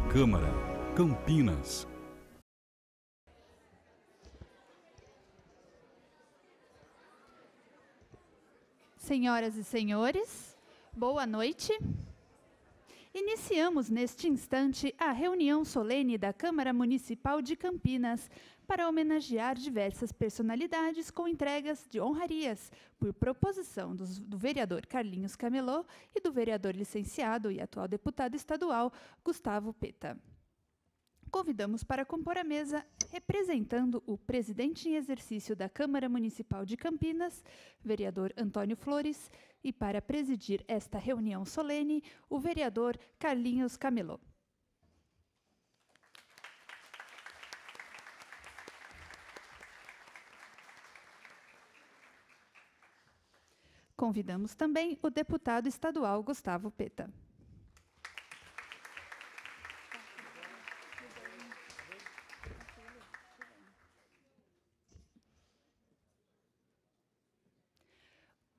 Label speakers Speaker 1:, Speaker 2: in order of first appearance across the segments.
Speaker 1: Câmara, Campinas.
Speaker 2: Senhoras e senhores, boa noite. Iniciamos neste instante a reunião solene da Câmara Municipal de Campinas para homenagear diversas personalidades com entregas de honrarias, por proposição dos, do vereador Carlinhos Camelô e do vereador licenciado e atual deputado estadual Gustavo Peta. Convidamos para compor a mesa, representando o presidente em exercício da Câmara Municipal de Campinas, vereador Antônio Flores, e para presidir esta reunião solene, o vereador Carlinhos Camelot. Convidamos também o deputado estadual Gustavo Peta.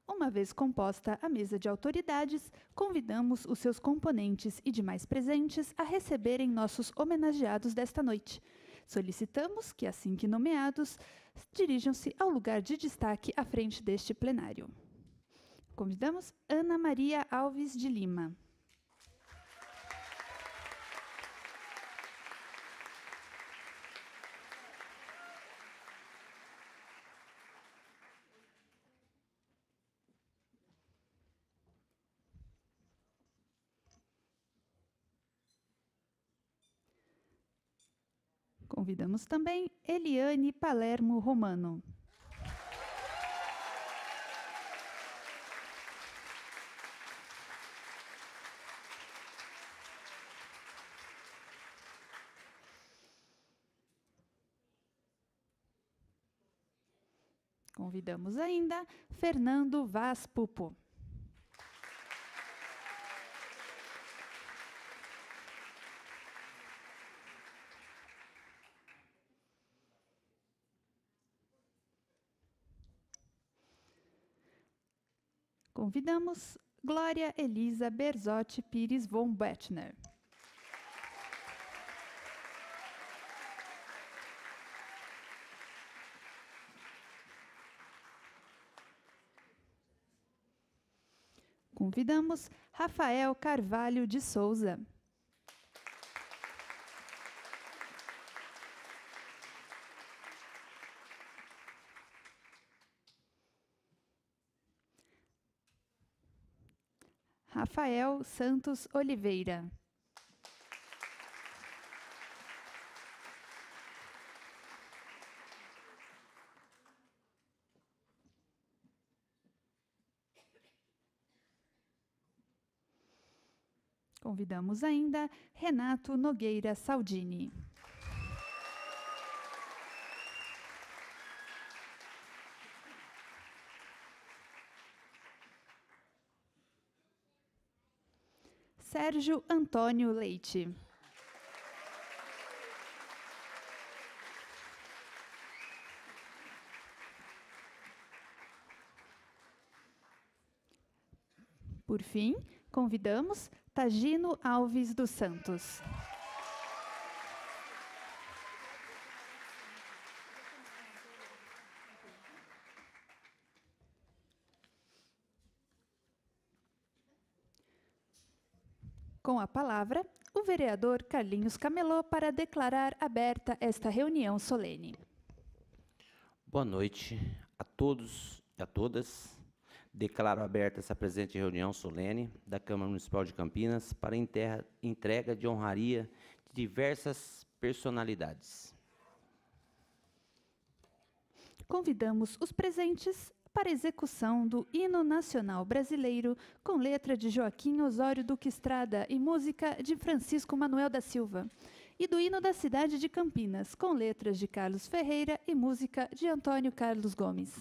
Speaker 2: Uma vez composta a mesa de autoridades, convidamos os seus componentes e demais presentes a receberem nossos homenageados desta noite. Solicitamos que, assim que nomeados, dirijam-se ao lugar de destaque à frente deste plenário. Convidamos Ana Maria Alves de Lima. Convidamos também Eliane Palermo Romano. convidamos ainda Fernando Vaz Pupo. Convidamos Glória Elisa Berzotti Pires von Bettner. convidamos Rafael Carvalho de Souza. Rafael Santos Oliveira. Convidamos ainda Renato Nogueira Saldini. Sérgio Antônio Leite. Por fim, convidamos Tagino Alves dos Santos. Com a palavra, o vereador Carlinhos Camelô para declarar aberta esta reunião solene.
Speaker 3: Boa noite a todos e a todas. Declaro aberta essa presente reunião solene da Câmara Municipal de Campinas para entrega de honraria de diversas personalidades.
Speaker 2: Convidamos os presentes para execução do Hino Nacional Brasileiro, com letra de Joaquim Osório Duque Estrada e música de Francisco Manuel da Silva, e do Hino da Cidade de Campinas, com letras de Carlos Ferreira e música de Antônio Carlos Gomes.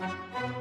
Speaker 2: Thank you.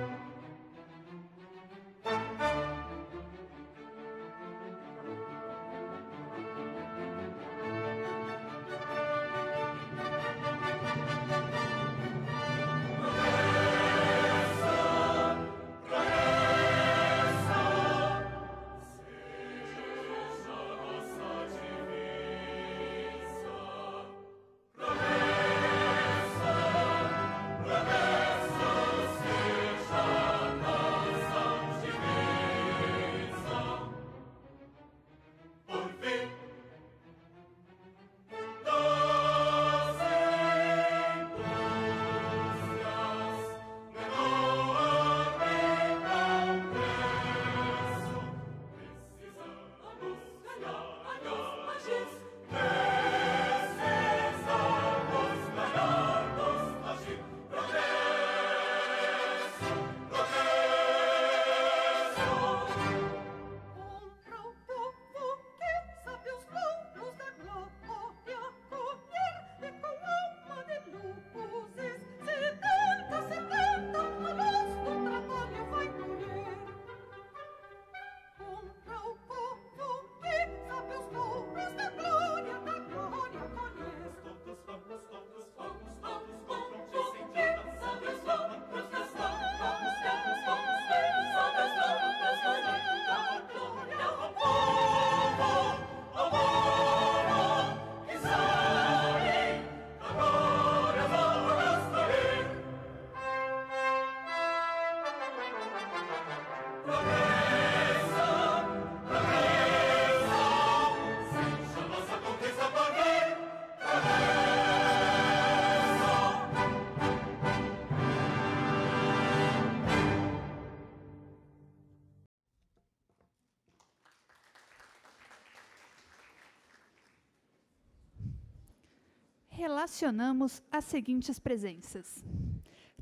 Speaker 2: relacionamos as seguintes presenças: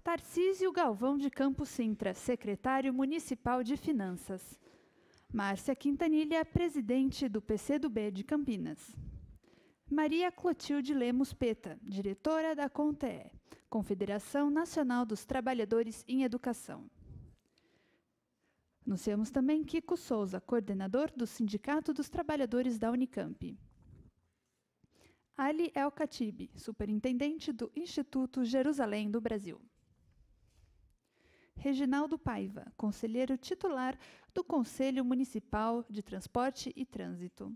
Speaker 2: Tarcísio Galvão de Campos Sintra, secretário municipal de Finanças. Márcia Quintanilha, presidente do PCdoB de Campinas. Maria Clotilde Lemos Peta, diretora da CONTE, Confederação Nacional dos Trabalhadores em Educação. Anunciamos também Kiko Souza, coordenador do Sindicato dos Trabalhadores da Unicamp. Ali El-Khatib, superintendente do Instituto Jerusalém do Brasil. Reginaldo Paiva, conselheiro titular do Conselho Municipal de Transporte e Trânsito.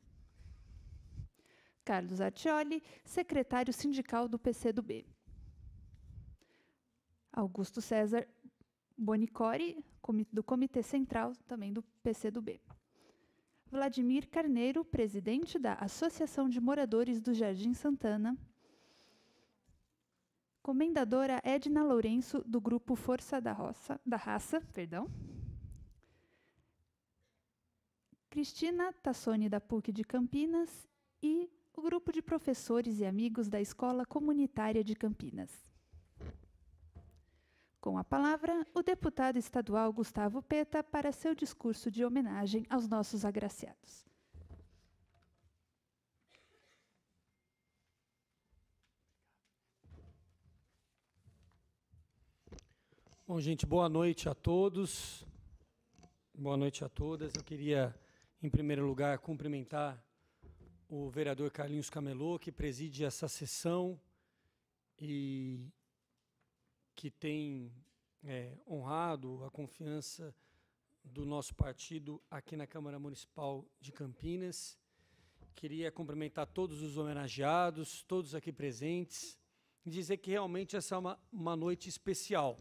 Speaker 2: Carlos Artioli, secretário sindical do PCdoB. Augusto César Bonicori, do Comitê Central, também do PCdoB. Vladimir Carneiro, presidente da Associação de Moradores do Jardim Santana. Comendadora Edna Lourenço, do grupo Força da, Roça, da Raça. Perdão. Cristina Tassoni, da PUC de Campinas. E o grupo de professores e amigos da Escola Comunitária de Campinas. Com a palavra, o deputado estadual Gustavo Peta para seu discurso de homenagem aos nossos agraciados.
Speaker 4: Bom, gente, boa noite a todos. Boa noite a todas. Eu queria, em primeiro lugar, cumprimentar o vereador Carlinhos Camelô, que preside essa sessão e que tem é, honrado a confiança do nosso partido aqui na Câmara Municipal de Campinas. Queria cumprimentar todos os homenageados, todos aqui presentes, e dizer que realmente essa é uma, uma noite especial.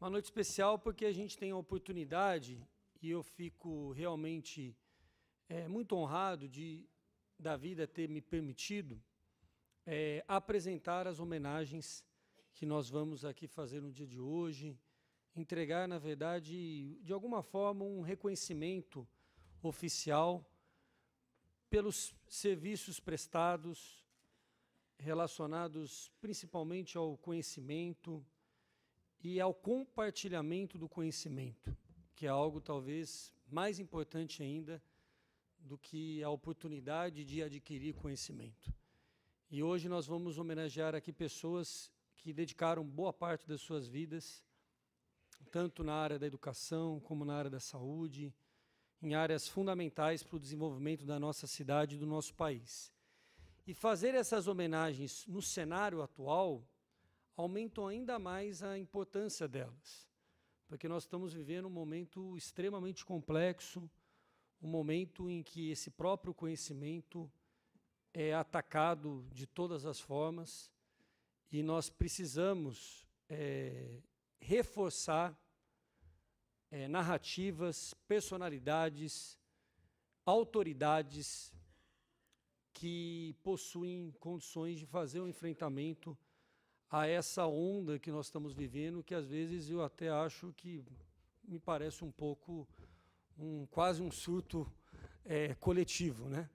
Speaker 4: Uma noite especial porque a gente tem a oportunidade, e eu fico realmente é, muito honrado de da vida ter me permitido é, apresentar as homenagens que nós vamos aqui fazer no dia de hoje, entregar, na verdade, de alguma forma, um reconhecimento oficial pelos serviços prestados relacionados principalmente ao conhecimento e ao compartilhamento do conhecimento, que é algo talvez mais importante ainda do que a oportunidade de adquirir conhecimento. E hoje nós vamos homenagear aqui pessoas que dedicaram boa parte das suas vidas, tanto na área da educação como na área da saúde, em áreas fundamentais para o desenvolvimento da nossa cidade e do nosso país. E fazer essas homenagens no cenário atual aumentam ainda mais a importância delas, porque nós estamos vivendo um momento extremamente complexo, um momento em que esse próprio conhecimento é atacado de todas as formas que nós precisamos é, reforçar é, narrativas, personalidades, autoridades que possuem condições de fazer um enfrentamento a essa onda que nós estamos vivendo, que às vezes eu até acho que me parece um pouco um quase um surto é, coletivo, né?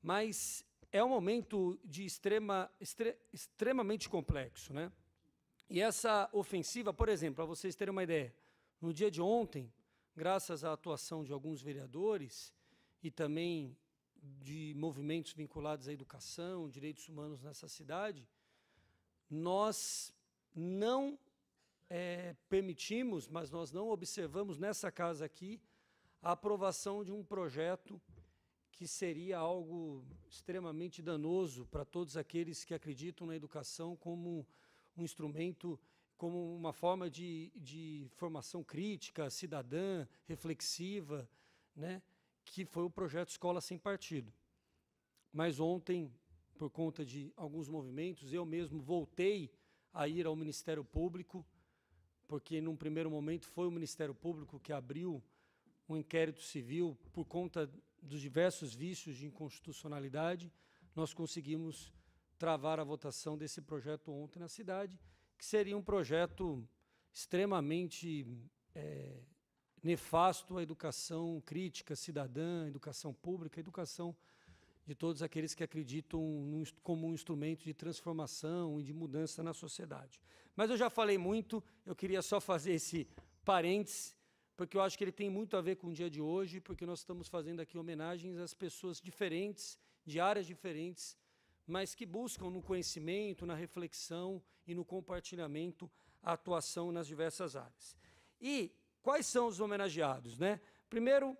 Speaker 4: Mas é um momento de extrema, extre, extremamente complexo. Né? E essa ofensiva, por exemplo, para vocês terem uma ideia, no dia de ontem, graças à atuação de alguns vereadores e também de movimentos vinculados à educação, direitos humanos nessa cidade, nós não é, permitimos, mas nós não observamos nessa casa aqui, a aprovação de um projeto que seria algo extremamente danoso para todos aqueles que acreditam na educação como um instrumento, como uma forma de, de formação crítica, cidadã, reflexiva, né? que foi o projeto Escola Sem Partido. Mas ontem, por conta de alguns movimentos, eu mesmo voltei a ir ao Ministério Público, porque num primeiro momento foi o Ministério Público que abriu um inquérito civil por conta dos diversos vícios de inconstitucionalidade, nós conseguimos travar a votação desse projeto ontem na cidade, que seria um projeto extremamente é, nefasto à educação crítica, cidadã, educação pública, educação de todos aqueles que acreditam num, como um instrumento de transformação e de mudança na sociedade. Mas eu já falei muito, eu queria só fazer esse parênteses porque eu acho que ele tem muito a ver com o dia de hoje, porque nós estamos fazendo aqui homenagens às pessoas diferentes, de áreas diferentes, mas que buscam no conhecimento, na reflexão e no compartilhamento a atuação nas diversas áreas. E quais são os homenageados? Né? Primeiro,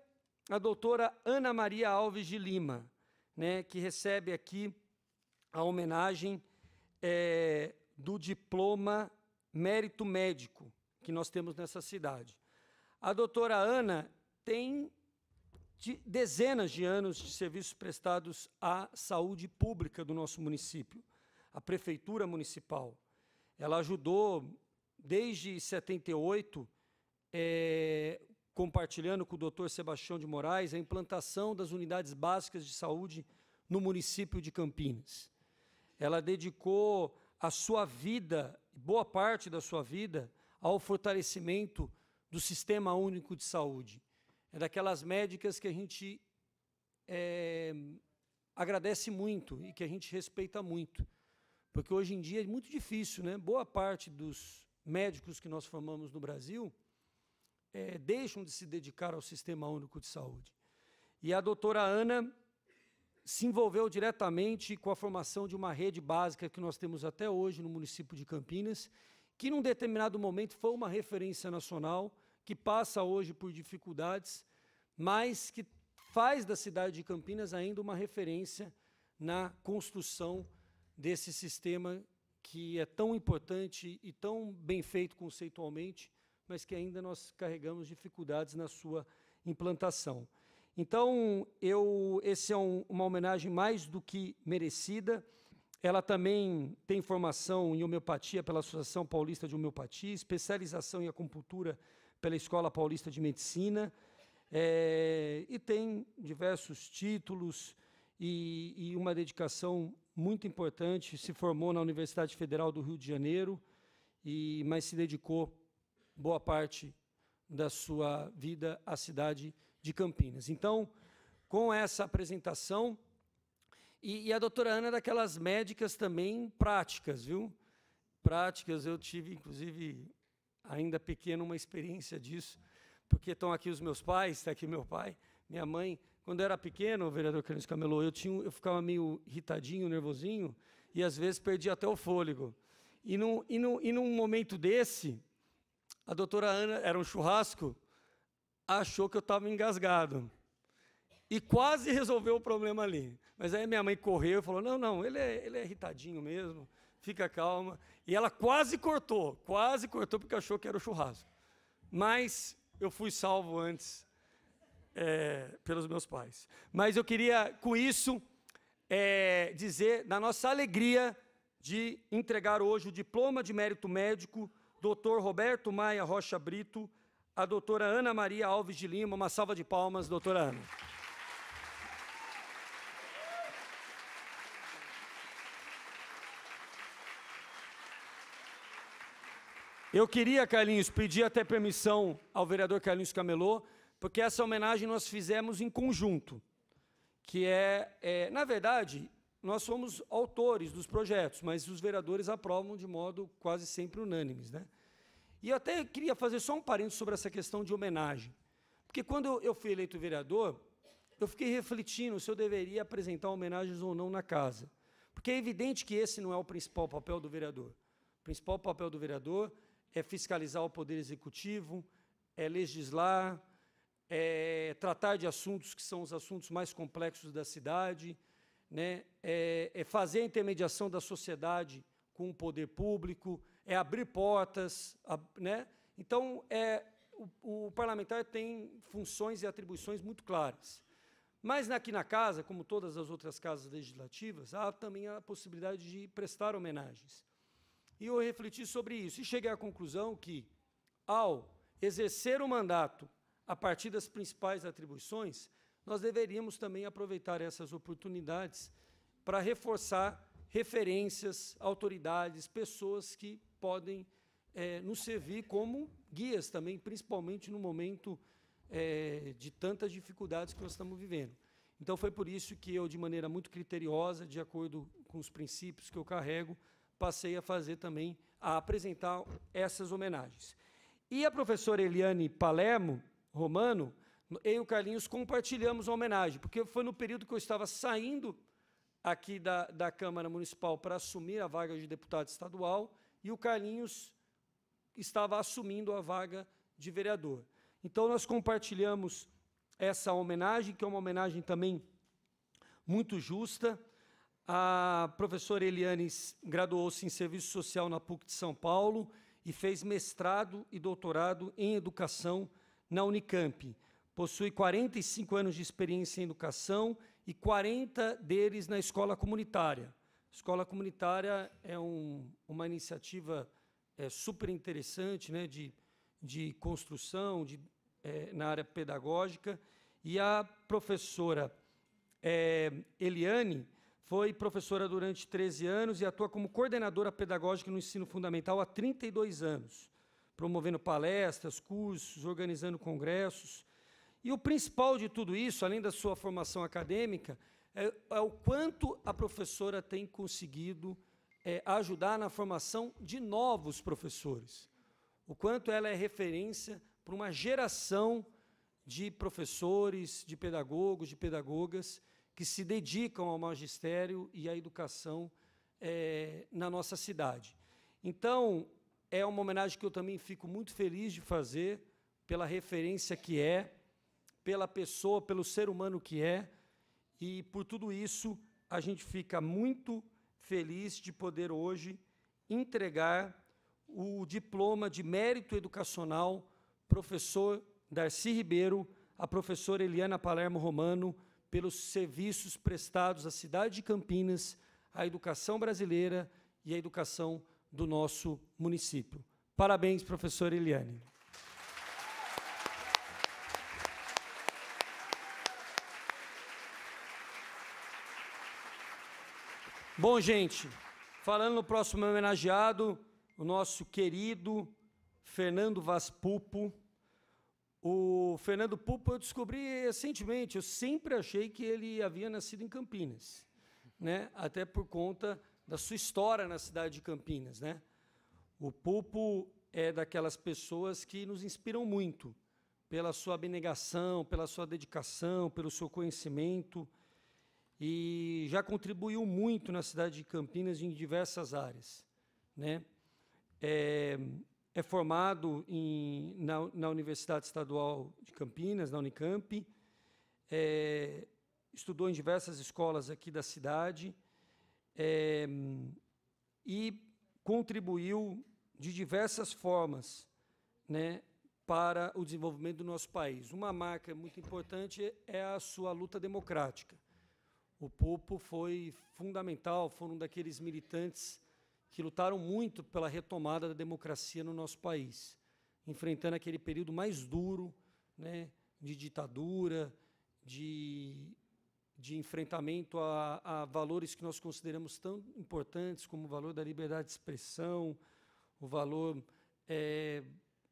Speaker 4: a doutora Ana Maria Alves de Lima, né, que recebe aqui a homenagem é, do diploma mérito médico que nós temos nessa cidade. A doutora Ana tem de dezenas de anos de serviços prestados à saúde pública do nosso município, à prefeitura municipal. Ela ajudou desde 78, é, eh, compartilhando com o doutor Sebastião de Moraes, a implantação das unidades básicas de saúde no município de Campinas. Ela dedicou a sua vida, boa parte da sua vida, ao fortalecimento do Sistema Único de Saúde. É daquelas médicas que a gente é, agradece muito e que a gente respeita muito. Porque hoje em dia é muito difícil, né? Boa parte dos médicos que nós formamos no Brasil é, deixam de se dedicar ao Sistema Único de Saúde. E a doutora Ana se envolveu diretamente com a formação de uma rede básica que nós temos até hoje no município de Campinas, que num determinado momento foi uma referência nacional que passa hoje por dificuldades, mas que faz da cidade de Campinas ainda uma referência na construção desse sistema que é tão importante e tão bem feito conceitualmente, mas que ainda nós carregamos dificuldades na sua implantação. Então, eu, esse é um, uma homenagem mais do que merecida. Ela também tem formação em homeopatia pela Associação Paulista de Homeopatia, especialização em acupuntura pela Escola Paulista de Medicina, é, e tem diversos títulos e, e uma dedicação muito importante. Se formou na Universidade Federal do Rio de Janeiro, e, mas se dedicou boa parte da sua vida à cidade de Campinas. Então, com essa apresentação, e, e a doutora Ana é daquelas médicas também práticas, viu? Práticas, eu tive, inclusive, ainda pequeno, uma experiência disso, porque estão aqui os meus pais, está aqui meu pai, minha mãe. Quando eu era pequeno, o vereador Carlos Camelô, eu, tinha, eu ficava meio irritadinho, nervosinho, e às vezes perdia até o fôlego. E num, e e num momento desse, a doutora Ana, era um churrasco, achou que eu estava engasgado. E quase resolveu o problema ali. Mas aí minha mãe correu e falou: não, não, ele é, ele é irritadinho mesmo, fica calma. E ela quase cortou, quase cortou porque achou que era o churrasco. Mas eu fui salvo antes é, pelos meus pais. Mas eu queria, com isso, é, dizer da nossa alegria de entregar hoje o diploma de mérito médico, doutor Roberto Maia Rocha Brito, a doutora Ana Maria Alves de Lima. Uma salva de palmas, doutora Ana. Eu queria, Carlinhos, pedir até permissão ao vereador Carlinhos Camelô, porque essa homenagem nós fizemos em conjunto, que é, é na verdade, nós somos autores dos projetos, mas os vereadores aprovam de modo quase sempre unânimes. Né? E eu até queria fazer só um parênteses sobre essa questão de homenagem. Porque quando eu fui eleito vereador, eu fiquei refletindo se eu deveria apresentar homenagens ou não na casa. Porque é evidente que esse não é o principal papel do vereador. O principal papel do vereador é fiscalizar o Poder Executivo, é legislar, é tratar de assuntos que são os assuntos mais complexos da cidade, né? é, é fazer a intermediação da sociedade com o poder público, é abrir portas. A, né? Então, é, o, o, parlamentar tem funções e atribuições muito claras. Mas aqui na casa, como todas as outras casas legislativas, há também a possibilidade de prestar homenagens. E eu refleti sobre isso e cheguei à conclusão que, ao exercer o mandato a partir das principais atribuições, nós deveríamos também aproveitar essas oportunidades para reforçar referências, autoridades, pessoas que podem é, nos servir como guias também, principalmente no momento é, de tantas dificuldades que nós estamos vivendo. Então, foi por isso que eu, de maneira muito criteriosa, de acordo com os princípios que eu carrego, passei a fazer também, a apresentar essas homenagens. E a professora Eliane Palermo, romano, eu e o Carlinhos compartilhamos a homenagem, porque foi no período que eu estava saindo aqui da, da Câmara Municipal para assumir a vaga de deputado estadual, e o Carlinhos estava assumindo a vaga de vereador. Então, nós compartilhamos essa homenagem, que é uma homenagem também muito justa, a professora Eliane graduou-se em Serviço Social na PUC de São Paulo e fez mestrado e doutorado em Educação na Unicamp. Possui 45 anos de experiência em educação e 40 deles na escola comunitária. Escola comunitária é um, uma iniciativa é, super interessante né, de, de construção de, é, na área pedagógica. E a professora é, Eliane foi professora durante 13 anos e atua como coordenadora pedagógica no ensino fundamental há 32 anos, promovendo palestras, cursos, organizando congressos. E o principal de tudo isso, além da sua formação acadêmica, é, é o quanto a professora tem conseguido é, ajudar na formação de novos professores. O quanto ela é referência para uma geração de professores, de pedagogos, de pedagogas que se dedicam ao magistério e à educação é, na nossa cidade. Então, é uma homenagem que eu também fico muito feliz de fazer, pela referência que é, pela pessoa, pelo ser humano que é, e por tudo isso a gente fica muito feliz de poder hoje entregar o diploma de mérito educacional professor Darcy Ribeiro, a professora Eliana Palermo Romano, pelos serviços prestados à cidade de Campinas, à educação brasileira e à educação do nosso município. Parabéns, professora Eliane. Bom, gente, falando no próximo homenageado, o nosso querido Fernando Vaspupo, o Fernando Pupo eu descobri recentemente, eu sempre achei que ele havia nascido em Campinas, né? até por conta da sua história na cidade de Campinas. Né? O Pupo é daquelas pessoas que nos inspiram muito pela sua abnegação, pela sua dedicação, pelo seu conhecimento, e já contribuiu muito na cidade de Campinas em diversas áreas. Né? É, é formado em, na, na, Universidade Estadual de Campinas, na Unicamp, é, estudou em diversas escolas aqui da cidade é, e contribuiu de diversas formas né, para o desenvolvimento do nosso país. Uma marca muito importante é a sua luta democrática. O Popo foi fundamental, foi um daqueles militantes que lutaram muito pela retomada da democracia no nosso país, enfrentando aquele período mais duro né, de ditadura, de, de enfrentamento a, a valores que nós consideramos tão importantes, como o valor da liberdade de expressão, o valor é,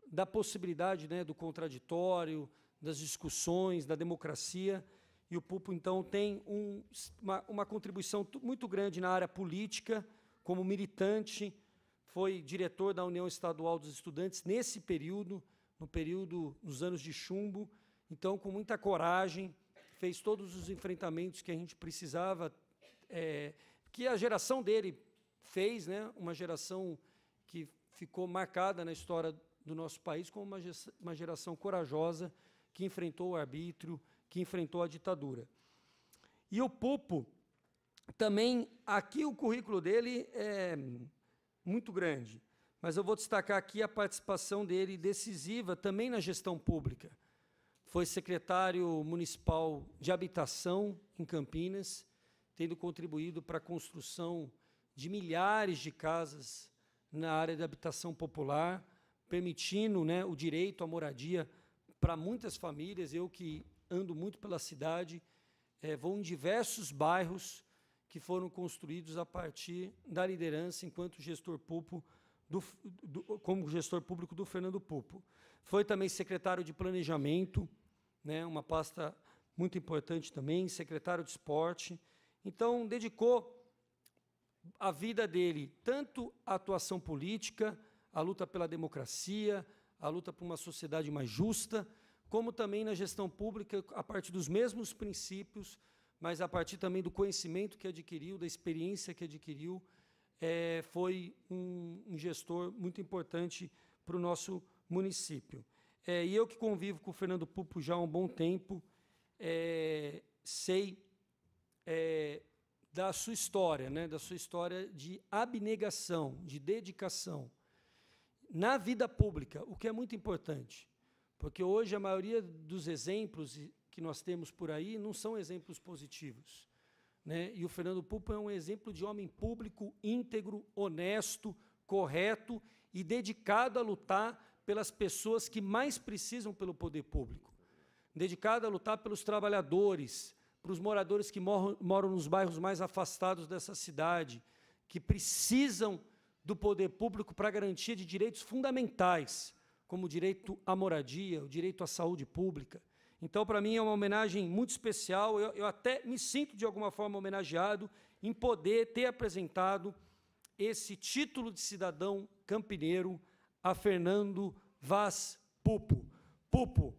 Speaker 4: da possibilidade né, do contraditório, das discussões, da democracia. E o Pupo, então, tem um, uma, uma contribuição muito grande na área política como militante, foi diretor da União Estadual dos Estudantes nesse período, no período dos anos de chumbo. Então, com muita coragem, fez todos os enfrentamentos que a gente precisava, é, que a geração dele fez, né? Uma geração que ficou marcada na história do nosso país como uma, uma geração corajosa que enfrentou o arbítrio, que enfrentou a ditadura. E o Popo também aqui o currículo dele é muito grande, mas eu vou destacar aqui a participação dele decisiva também na gestão pública. Foi secretário municipal de habitação em Campinas, tendo contribuído para a construção de milhares de casas na área da habitação popular, permitindo né, o direito à moradia para muitas famílias. Eu que ando muito pela cidade, é, vou em diversos bairros que foram construídos a partir da liderança enquanto gestor público do, do, como gestor público do Fernando Pupo. Foi também secretário de Planejamento, né, uma pasta muito importante também, secretário de Esporte. Então, dedicou a vida dele tanto à atuação política, à luta pela democracia, à luta por uma sociedade mais justa, como também na gestão pública, a partir dos mesmos princípios mas a partir também do conhecimento que adquiriu, da experiência que adquiriu, é, foi um, um, gestor muito importante para o nosso município. É, e eu que convivo com o Fernando Pupo já há um bom tempo, é, sei é, da sua história, né, da sua história de abnegação, de dedicação na vida pública, o que é muito importante, porque hoje a maioria dos exemplos que nós temos por aí não são exemplos positivos. Né? E o Fernando Pupo é um exemplo de homem público, íntegro, honesto, correto e dedicado a lutar pelas pessoas que mais precisam pelo poder público. Dedicado a lutar pelos trabalhadores, para os moradores que moram, moram nos bairros mais afastados dessa cidade, que precisam do poder público para garantia de direitos fundamentais, como o direito à moradia, o direito à saúde pública, então, para mim, é uma homenagem muito especial. Eu, eu, até me sinto, de alguma forma, homenageado em poder ter apresentado esse título de cidadão campineiro a Fernando Vaz Pupo. Pupo,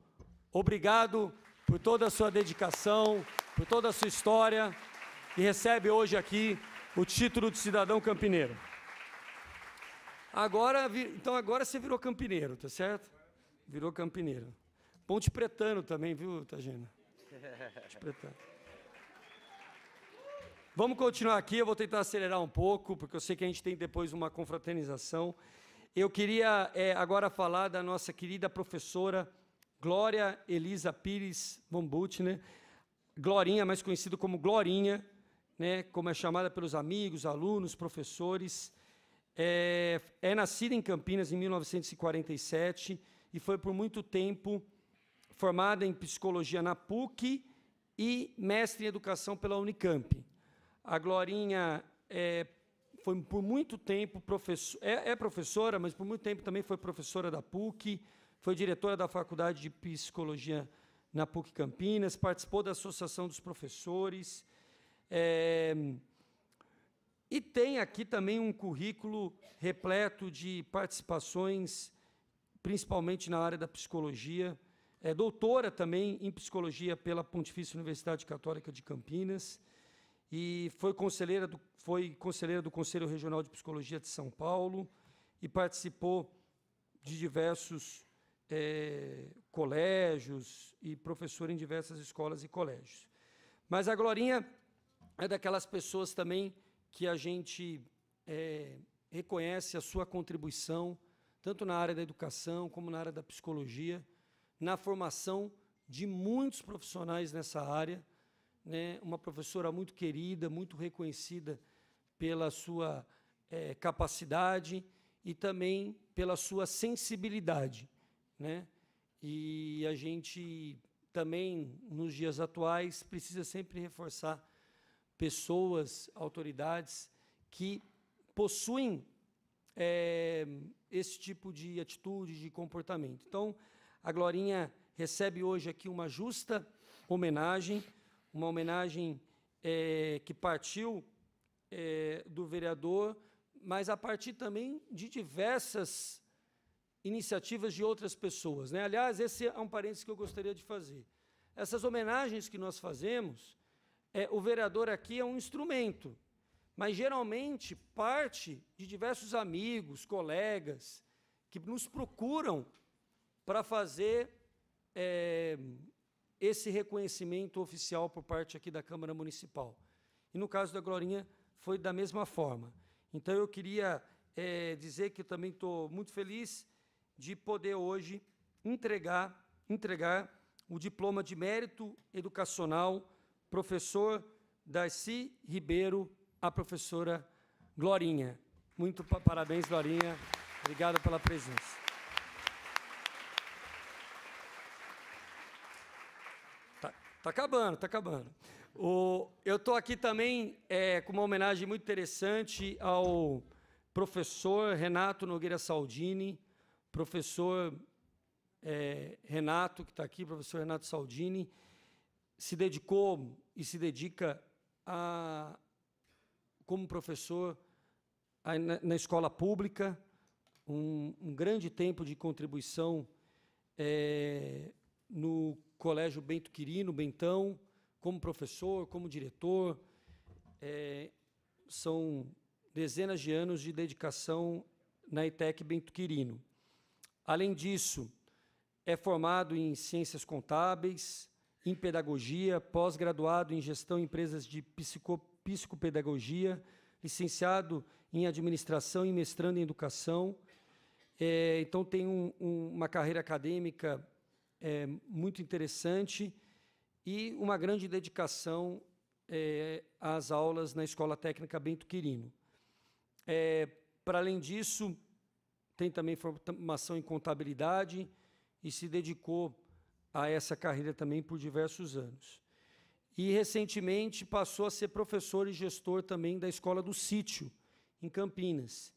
Speaker 4: obrigado por toda a sua dedicação, por toda a sua história, e recebe hoje aqui o título de cidadão campineiro. Agora, então agora você virou campineiro, tá certo? Virou campineiro. Ponte Pretano também, viu, Tagina? Ponte Pretano. Vamos continuar aqui, eu vou tentar acelerar um pouco, porque eu sei que a gente tem depois uma confraternização. Eu queria é, agora falar da nossa querida professora Glória Elisa Pires von Butner, né? Glorinha, mais conhecida como Glorinha, né, como é chamada pelos amigos, alunos, professores. É, é nascida em Campinas em 1947 e foi por muito tempo formada em psicologia na PUC e mestre em educação pela Unicamp. A Glorinha é, foi por muito tempo professor, é, é, professora, mas por muito tempo também foi professora da PUC, foi diretora da Faculdade de Psicologia na PUC Campinas, participou da Associação dos Professores. É, e tem aqui também um currículo repleto de participações, principalmente na área da psicologia, é doutora também em psicologia pela Pontifícia Universidade Católica de Campinas e foi conselheira do, foi conselheira do Conselho Regional de Psicologia de São Paulo e participou de diversos é, colégios e professora em diversas escolas e colégios. Mas a Glorinha é daquelas pessoas também que a gente é, reconhece a sua contribuição, tanto na área da educação como na área da psicologia, na formação de muitos profissionais nessa área, né? uma professora muito querida, muito reconhecida pela sua é, capacidade e também pela sua sensibilidade. Né? E a gente também, nos dias atuais, precisa sempre reforçar pessoas, autoridades que possuem é, esse tipo de atitude, de comportamento. Então, a Glorinha recebe hoje aqui uma justa homenagem, uma homenagem é, que partiu é, do vereador, mas a partir também de diversas iniciativas de outras pessoas. Né? Aliás, esse é um parênteses que eu gostaria de fazer. Essas homenagens que nós fazemos, é, o vereador aqui é um instrumento, mas geralmente parte de diversos amigos, colegas, que nos procuram para fazer é, esse reconhecimento oficial por parte aqui da Câmara Municipal. E no caso da Glorinha foi da mesma forma. Então eu queria é, dizer que eu também estou muito feliz de poder hoje entregar, entregar o diploma de mérito educacional professor Darcy Ribeiro à professora Glorinha. Muito parabéns, Glorinha. Obrigado pela presença. Tá acabando, tá acabando. O, eu estou aqui também é, com uma homenagem muito interessante ao professor Renato Nogueira Saldini, professor é, Renato, que está aqui, professor Renato Saldini, se dedicou e se dedica a, como professor a, na, na, escola pública, um, um, grande tempo de contribuição é, no Colégio Bento Quirino, Bentão, como professor, como diretor. É, são dezenas de anos de dedicação na ITEC Bento Quirino. Além disso, é formado em Ciências Contábeis, em Pedagogia, pós-graduado em Gestão em Empresas de Psicopedagogia, licenciado em Administração e mestrando em Educação. É, então, tem um, um, uma carreira acadêmica é, muito interessante e uma grande dedicação é, às aulas na Escola Técnica Bento Quirino. É, para além disso, tem também formação em contabilidade e se dedicou a essa carreira também por diversos anos. E, recentemente, passou a ser professor e gestor também da Escola do Sítio, em Campinas,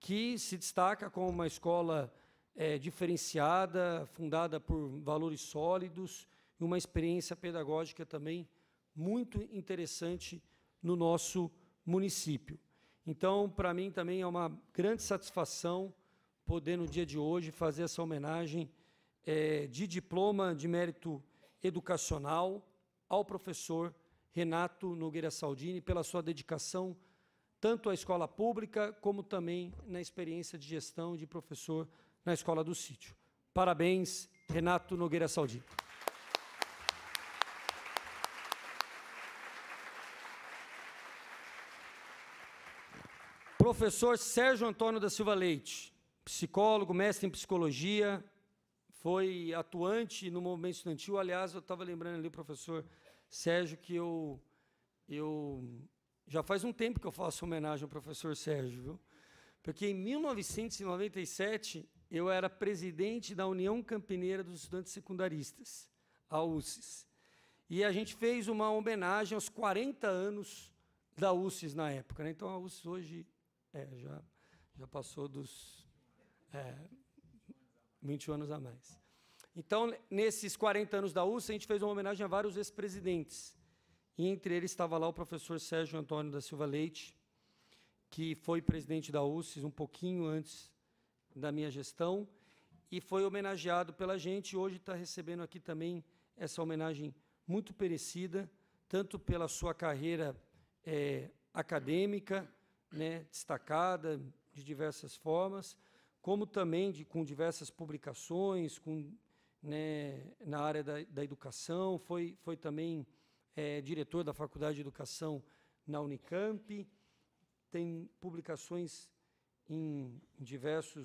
Speaker 4: que se destaca como uma escola é, diferenciada, fundada por valores sólidos e uma experiência pedagógica também muito interessante no nosso município. Então, para mim também é uma grande satisfação poder, no dia de hoje, fazer essa homenagem é, de diploma de mérito educacional ao professor Renato Nogueira Saldini pela sua dedicação tanto à escola pública como também na experiência de gestão de professor na Escola do Sítio. Parabéns, Renato Nogueira Saudita. Professor Sérgio Antônio da Silva Leite, psicólogo, mestre em psicologia, foi atuante no movimento estudantil. Aliás, eu estava lembrando ali o professor Sérgio que eu, eu já faz um tempo que eu faço homenagem ao professor Sérgio, viu? Porque em 1997 eu era presidente da União Campineira dos Estudantes Secundaristas, a UCES. E a gente fez uma homenagem aos 40 anos da UCES na época. Né? Então, a UCES hoje é, já, já passou dos é, 21 anos a mais. Então, nesses 40 anos da UCES, a gente fez uma homenagem a vários ex-presidentes. E entre eles estava lá o professor Sérgio Antônio da Silva Leite, que foi presidente da UCES um pouquinho antes da minha gestão e foi homenageado pela gente. Hoje está recebendo aqui também essa homenagem muito perecida, tanto pela sua carreira é, acadêmica, né, destacada de diversas formas, como também de, com diversas publicações, com, né, na área da, da, educação, foi, foi também é, diretor da Faculdade de Educação na Unicamp, tem publicações em, diversas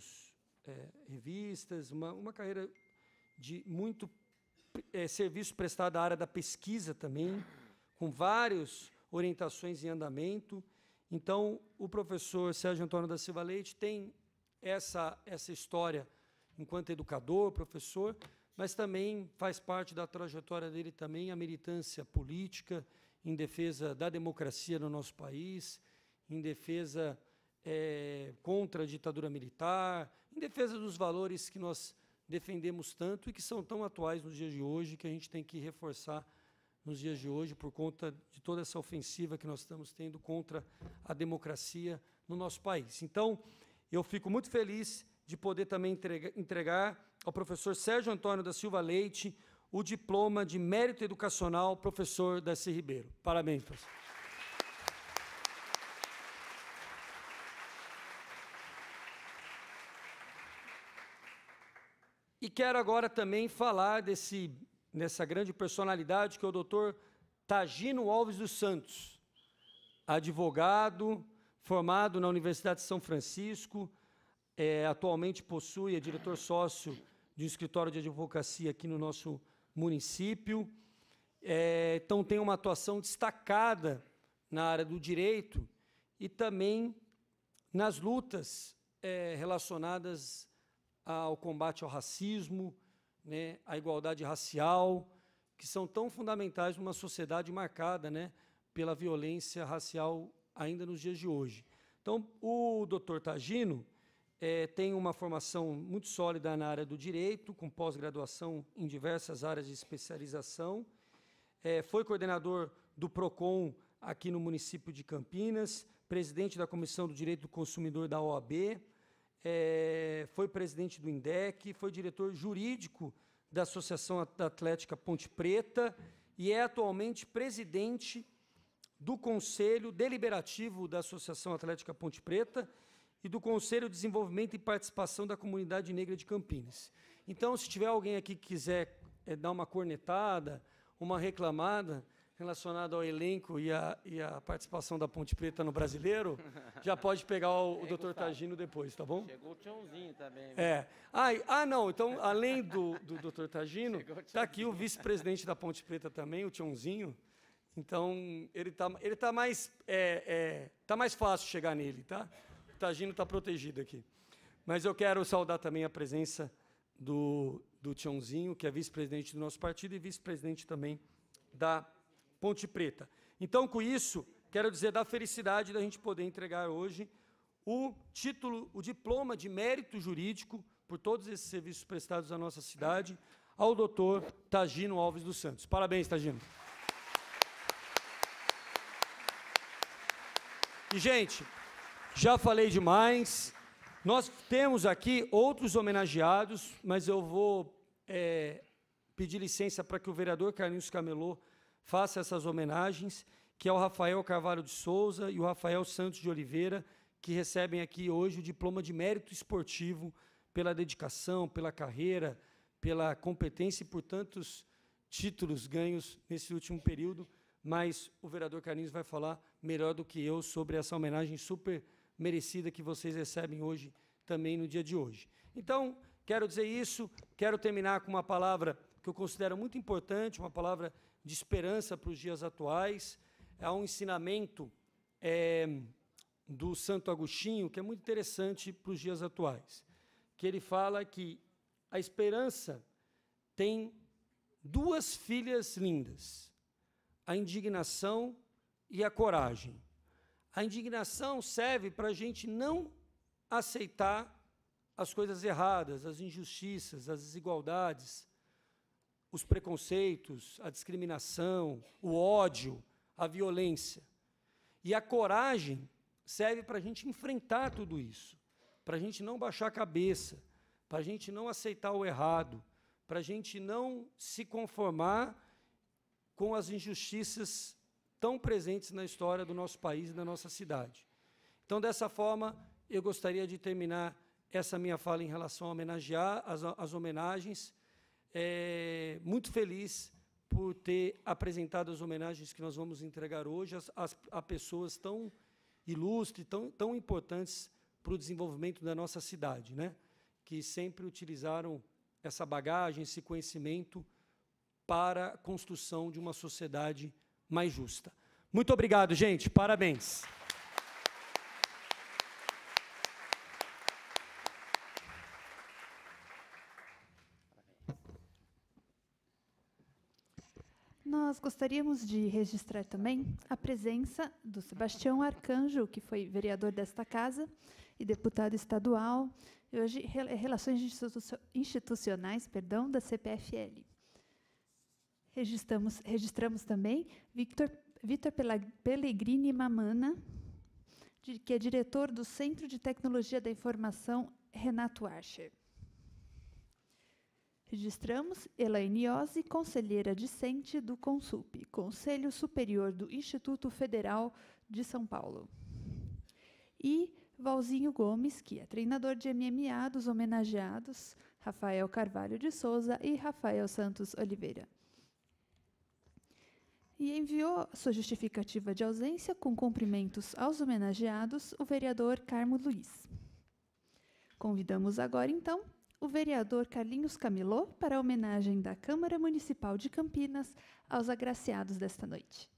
Speaker 4: diversos é, revistas, uma, uma carreira de muito é, serviço prestado à área da pesquisa também, com várias orientações em andamento. Então, o professor Sérgio Antônio da Silva Leite tem essa, essa história enquanto educador, professor, mas também faz parte da trajetória dele também a militância política em defesa da democracia no nosso país, em defesa é, contra a ditadura militar, em defesa dos valores que nós defendemos tanto e que são tão atuais nos dias de hoje, que a gente tem que reforçar nos dias de hoje, por conta de toda essa ofensiva que nós estamos tendo contra a democracia no nosso país. Então, eu fico muito feliz de poder também entregar ao professor Sérgio Antônio da Silva Leite o diploma de mérito educacional professor da Ribeiro. Parabéns, professor. quero agora também falar desse, dessa grande personalidade que é o doutor Tagino Alves dos Santos, advogado formado na Universidade de São Francisco, é, atualmente possui, é diretor sócio de um escritório de advocacia aqui no nosso município. É, então, tem uma atuação destacada na área do direito e também nas lutas é, relacionadas ao combate ao racismo, né, à igualdade racial, que são tão fundamentais numa sociedade marcada né, pela violência racial ainda nos dias de hoje. Então, o doutor Tagino é, tem uma formação muito sólida na área do direito, com pós-graduação em diversas áreas de especialização. É, foi coordenador do PROCON aqui no município de Campinas, presidente da Comissão do Direito do Consumidor da OAB, é, foi presidente do INDEC, foi diretor jurídico da Associação Atlética Ponte Preta e é atualmente presidente do Conselho Deliberativo da Associação Atlética Ponte Preta e do Conselho de Desenvolvimento e Participação da Comunidade Negra de Campinas. Então, se tiver alguém aqui que quiser é, dar uma cornetada, uma reclamada, relacionado ao elenco e a, e a participação da Ponte Preta no Brasileiro, já pode pegar o, o Dr. Tagino depois, tá bom? Chegou o Tchãozinho também. É. Ah, ah, não, então, além do, doutor Dr. Tagino, está aqui o vice-presidente da Ponte Preta também, o Tchãozinho. Então, ele está ele tá mais, é, é, tá mais fácil chegar nele, tá? O Tagino está protegido aqui. Mas eu quero saudar também a presença do, do Tchãozinho, que é vice-presidente do nosso partido e vice-presidente também da Ponte Preta. Então, com isso, quero dizer da felicidade da gente poder entregar hoje o título, o diploma de mérito jurídico por todos esses serviços prestados à nossa cidade ao doutor Tagino Alves dos Santos. Parabéns, Tagino. E, gente, já falei demais. Nós temos aqui outros homenageados, mas eu vou é, pedir licença para que o vereador Carlinhos Camelô faça essas homenagens, que é o Rafael Carvalho de Souza e o Rafael Santos de Oliveira, que recebem aqui hoje o diploma de mérito esportivo pela dedicação, pela carreira, pela competência e por tantos títulos ganhos nesse último período, mas o vereador Carlinhos vai falar melhor do que eu sobre essa homenagem super merecida que vocês recebem hoje, também no dia de hoje. Então, quero dizer isso, quero terminar com uma palavra que eu considero muito importante, uma palavra de esperança para os dias atuais. Há é um ensinamento é, do Santo Agostinho que é muito interessante para os dias atuais, que ele fala que a esperança tem duas filhas lindas: a indignação e a coragem. A indignação serve para a gente não aceitar as coisas erradas, as injustiças, as desigualdades, os preconceitos, a discriminação, o ódio, a violência. E a coragem serve para a gente enfrentar tudo isso, para a gente não baixar a cabeça, para a gente não aceitar o errado, para a gente não se conformar com as injustiças tão presentes na história do nosso país e da nossa cidade. Então, dessa forma, eu gostaria de terminar essa minha fala em relação a homenagear as, as homenagens é, muito feliz por ter apresentado as homenagens que nós vamos entregar hoje às, a pessoas tão ilustres, tão, tão importantes para o desenvolvimento da nossa cidade, né? que sempre utilizaram essa bagagem, esse conhecimento para a construção de uma sociedade mais justa. Muito obrigado, gente. Parabéns.
Speaker 2: nós gostaríamos de registrar também a presença do Sebastião Arcanjo, que foi vereador desta casa e deputado estadual, e hoje é, Relações Institucionais perdão, da CPFL. Registramos, registramos também Victor, Victor Pellegrini Mamana, que é diretor do Centro de Tecnologia da Informação Renato Archer. Registramos Elaine Elainiose, conselheira discente do CONSUP, Conselho Superior do Instituto Federal de São Paulo. E Valzinho Gomes, que é treinador de MMA dos homenageados, Rafael Carvalho de Souza e Rafael Santos Oliveira. E enviou sua justificativa de ausência com cumprimentos aos homenageados, o vereador Carmo Luiz. Convidamos agora, então, o vereador Carlinhos Camilô para a homenagem da Câmara Municipal de Campinas aos agraciados desta noite.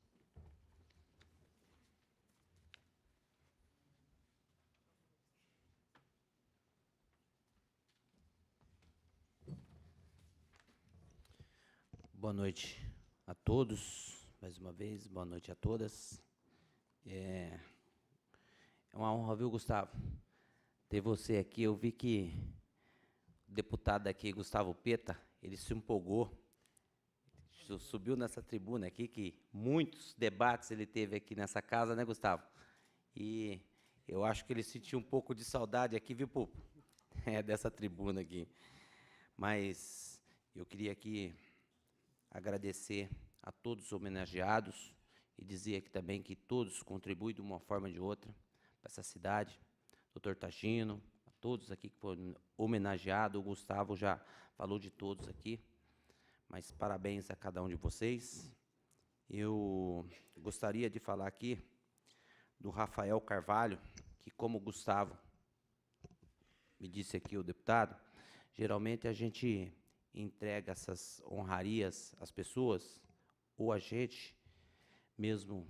Speaker 3: Boa noite a todos, mais uma vez, boa noite a todas. É, é uma honra, viu, Gustavo, ter você aqui. Eu vi que deputado aqui, Gustavo Peta, ele se empolgou, subiu nessa tribuna aqui, que muitos debates ele teve aqui nessa casa, né, Gustavo? E eu acho que ele sentiu um pouco de saudade aqui, viu, Pupo? É, dessa tribuna aqui. Mas eu queria aqui agradecer a todos os homenageados e dizer aqui também que todos contribuem de uma forma ou de outra para essa cidade. Doutor Tagino, todos aqui que foram homenageados. O Gustavo já falou de todos aqui. Mas parabéns a cada um de vocês. Eu gostaria de falar aqui do Rafael Carvalho, que, como o Gustavo me disse aqui, o deputado, geralmente a gente entrega essas honrarias às pessoas, ou a gente mesmo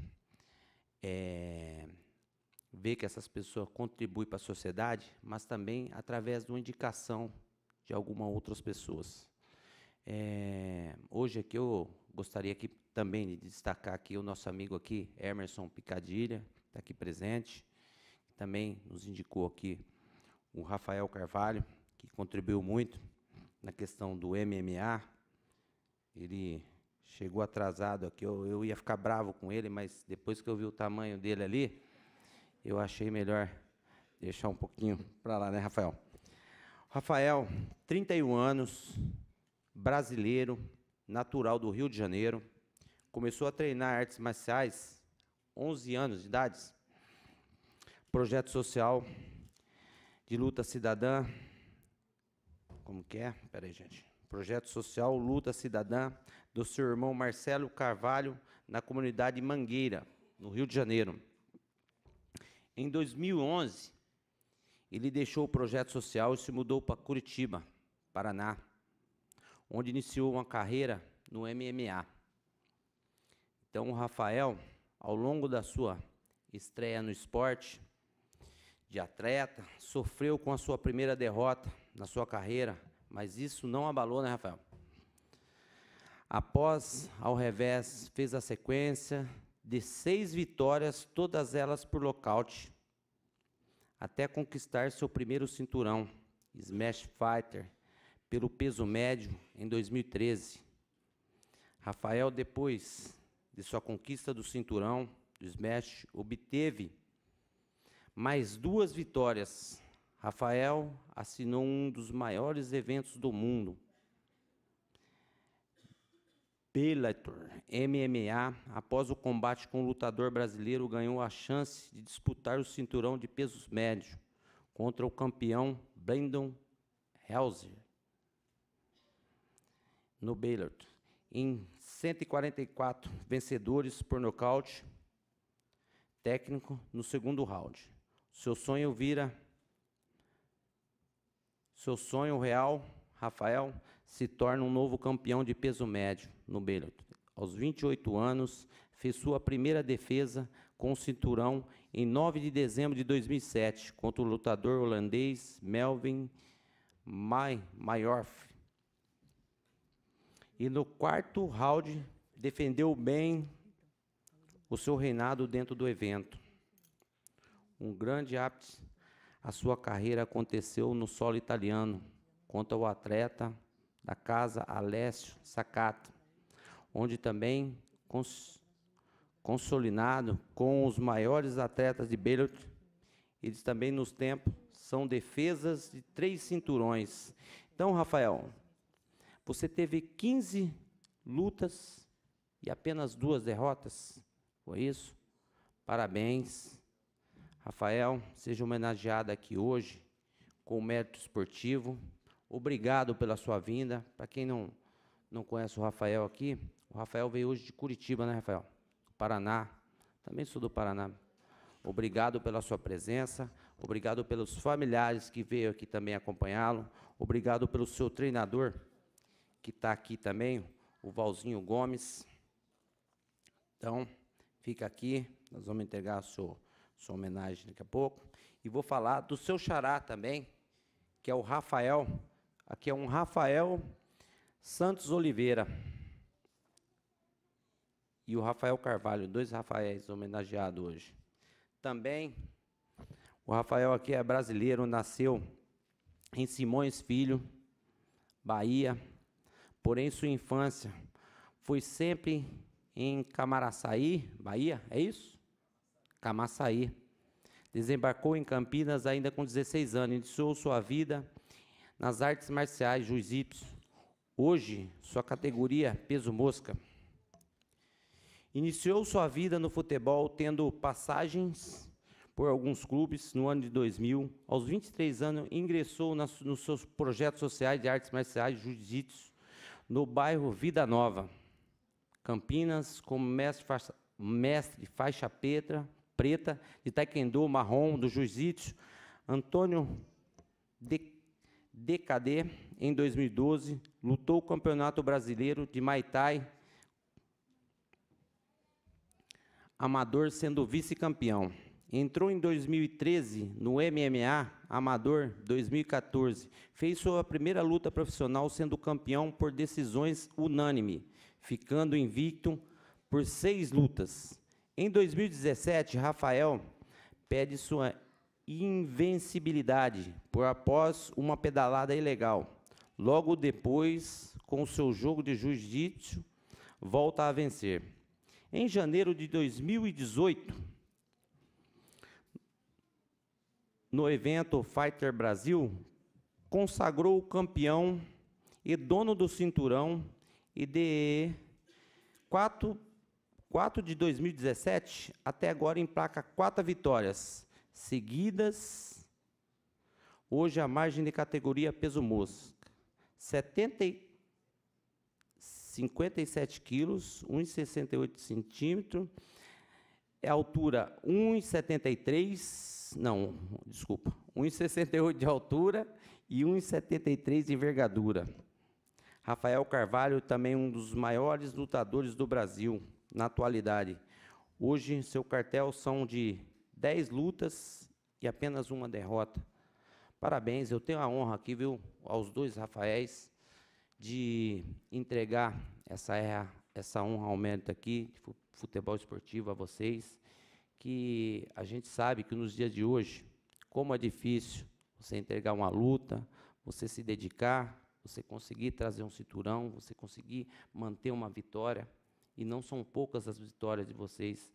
Speaker 3: é, ver que essas pessoas contribuem para a sociedade, mas também através de uma indicação de alguma outras pessoas. É, hoje aqui eu gostaria aqui também de destacar aqui o nosso amigo aqui, Emerson Picadilha, está aqui presente, também nos indicou aqui o Rafael Carvalho, que contribuiu muito na questão do MMA. Ele chegou atrasado aqui, eu, eu ia ficar bravo com ele, mas depois que eu vi o tamanho dele ali, eu achei melhor deixar um pouquinho para lá, né, Rafael? Rafael, 31 anos, brasileiro, natural do Rio de Janeiro, começou a treinar artes marciais 11 anos de idade. Projeto social de luta cidadã. Como que é? Espera aí, gente. Projeto social Luta Cidadã do seu irmão Marcelo Carvalho na comunidade Mangueira, no Rio de Janeiro. Em 2011, ele deixou o projeto social e se mudou para Curitiba, Paraná, onde iniciou uma carreira no MMA. Então, o Rafael, ao longo da sua estreia no esporte de atleta, sofreu com a sua primeira derrota na sua carreira, mas isso não abalou, né, Rafael? Após, ao revés, fez a sequência de seis vitórias, todas elas por nocaute, até conquistar seu primeiro cinturão, Smash Fighter, pelo peso médio em 2013. Rafael, depois de sua conquista do cinturão do Smash, obteve mais duas vitórias. Rafael assinou um dos maiores eventos do mundo, Bellator, MMA, após o combate com o lutador brasileiro, ganhou a chance de disputar o cinturão de pesos médios contra o campeão Brandon Helzer no Bellator. Em 144 vencedores por nocaute técnico no segundo round. Seu sonho vira seu sonho real, Rafael, se torna um novo campeão de peso médio no Bellator. Aos 28 anos, fez sua primeira defesa com o cinturão em 9 de dezembro de 2007 contra o lutador holandês Melvin Mayorf. E no quarto round, defendeu bem o seu reinado dentro do evento. Um grande ápice. A sua carreira aconteceu no solo italiano, contra o atleta da Casa Alessio Sacato, onde também cons, consolidado com os maiores atletas de Beirut, eles também nos tempos são defesas de três cinturões. Então, Rafael, você teve 15 lutas e apenas duas derrotas, foi isso? Parabéns. Rafael, seja homenageado aqui hoje com o mérito esportivo Obrigado pela sua vinda. Para quem não, não conhece o Rafael aqui, o Rafael veio hoje de Curitiba, né, Rafael? Paraná. Também sou do Paraná. Obrigado pela sua presença. Obrigado pelos familiares que veio aqui também acompanhá-lo. Obrigado pelo seu treinador, que está aqui também, o Valzinho Gomes. Então, fica aqui. Nós vamos entregar a sua, sua homenagem daqui a pouco. E vou falar do seu xará também, que é o Rafael Aqui é um Rafael Santos Oliveira. E o Rafael Carvalho, dois Rafaéis homenageados hoje. Também, o Rafael aqui é brasileiro, nasceu em Simões Filho, Bahia. Porém, sua infância foi sempre em Camaraçaí, Bahia, é isso? Camaçaí. Desembarcou em Campinas ainda com 16 anos, iniciou sua vida nas artes marciais jiu-jitsu, hoje sua categoria peso mosca. Iniciou sua vida no futebol tendo passagens por alguns clubes no ano de 2000. Aos 23 anos, ingressou nas, nos seus projetos sociais de artes marciais jiu-jitsu no bairro Vida Nova, Campinas, como mestre, faixa, mestre faixa preta, preta de taekwondo marrom do jiu-jitsu. Antônio de DKD em 2012, lutou o Campeonato Brasileiro de Maitai Amador, sendo vice-campeão. Entrou em 2013 no MMA Amador 2014. Fez sua primeira luta profissional sendo campeão por decisões unânime, ficando invicto por seis lutas. Em 2017, Rafael pede sua invencibilidade por após uma pedalada ilegal. Logo depois, com seu jogo de jiu-jitsu, volta a vencer. Em janeiro de 2018, no evento Fighter Brasil, consagrou o campeão e dono do cinturão e 4, 4 de 2017, até agora em placa quatro vitórias seguidas, hoje a margem de categoria peso mosca, 70, 57 quilos, 1,68 centímetro, é altura 1,73, não, desculpa, 1,68 de altura e 1,73 de envergadura. Rafael Carvalho também um dos maiores lutadores do Brasil na atualidade. Hoje seu cartel são de Dez lutas e apenas uma derrota. Parabéns, eu tenho a honra aqui, viu, aos dois Rafaéis, de entregar essa, essa honra ao mérito aqui, de futebol esportivo, a vocês, que a gente sabe que nos dias de hoje, como é difícil você entregar uma luta, você se dedicar, você conseguir trazer um cinturão, você conseguir manter uma vitória, e não são poucas as vitórias de vocês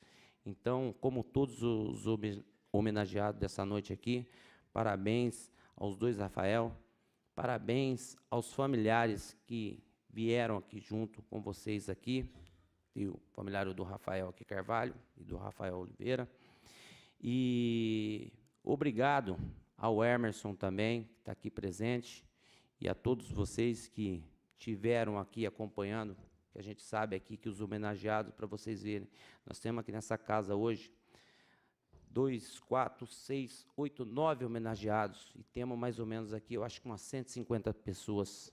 Speaker 3: então, como todos os homenageados dessa noite aqui, parabéns aos dois Rafael, parabéns aos familiares que vieram aqui junto com vocês aqui, e o familiar do Rafael aqui Carvalho e do Rafael Oliveira. E obrigado ao Emerson também, que está aqui presente, e a todos vocês que tiveram aqui acompanhando que a gente sabe aqui que os homenageados, para vocês verem, nós temos aqui nessa casa hoje dois, quatro, seis, oito, nove homenageados, e temos mais ou menos aqui, eu acho que umas 150 pessoas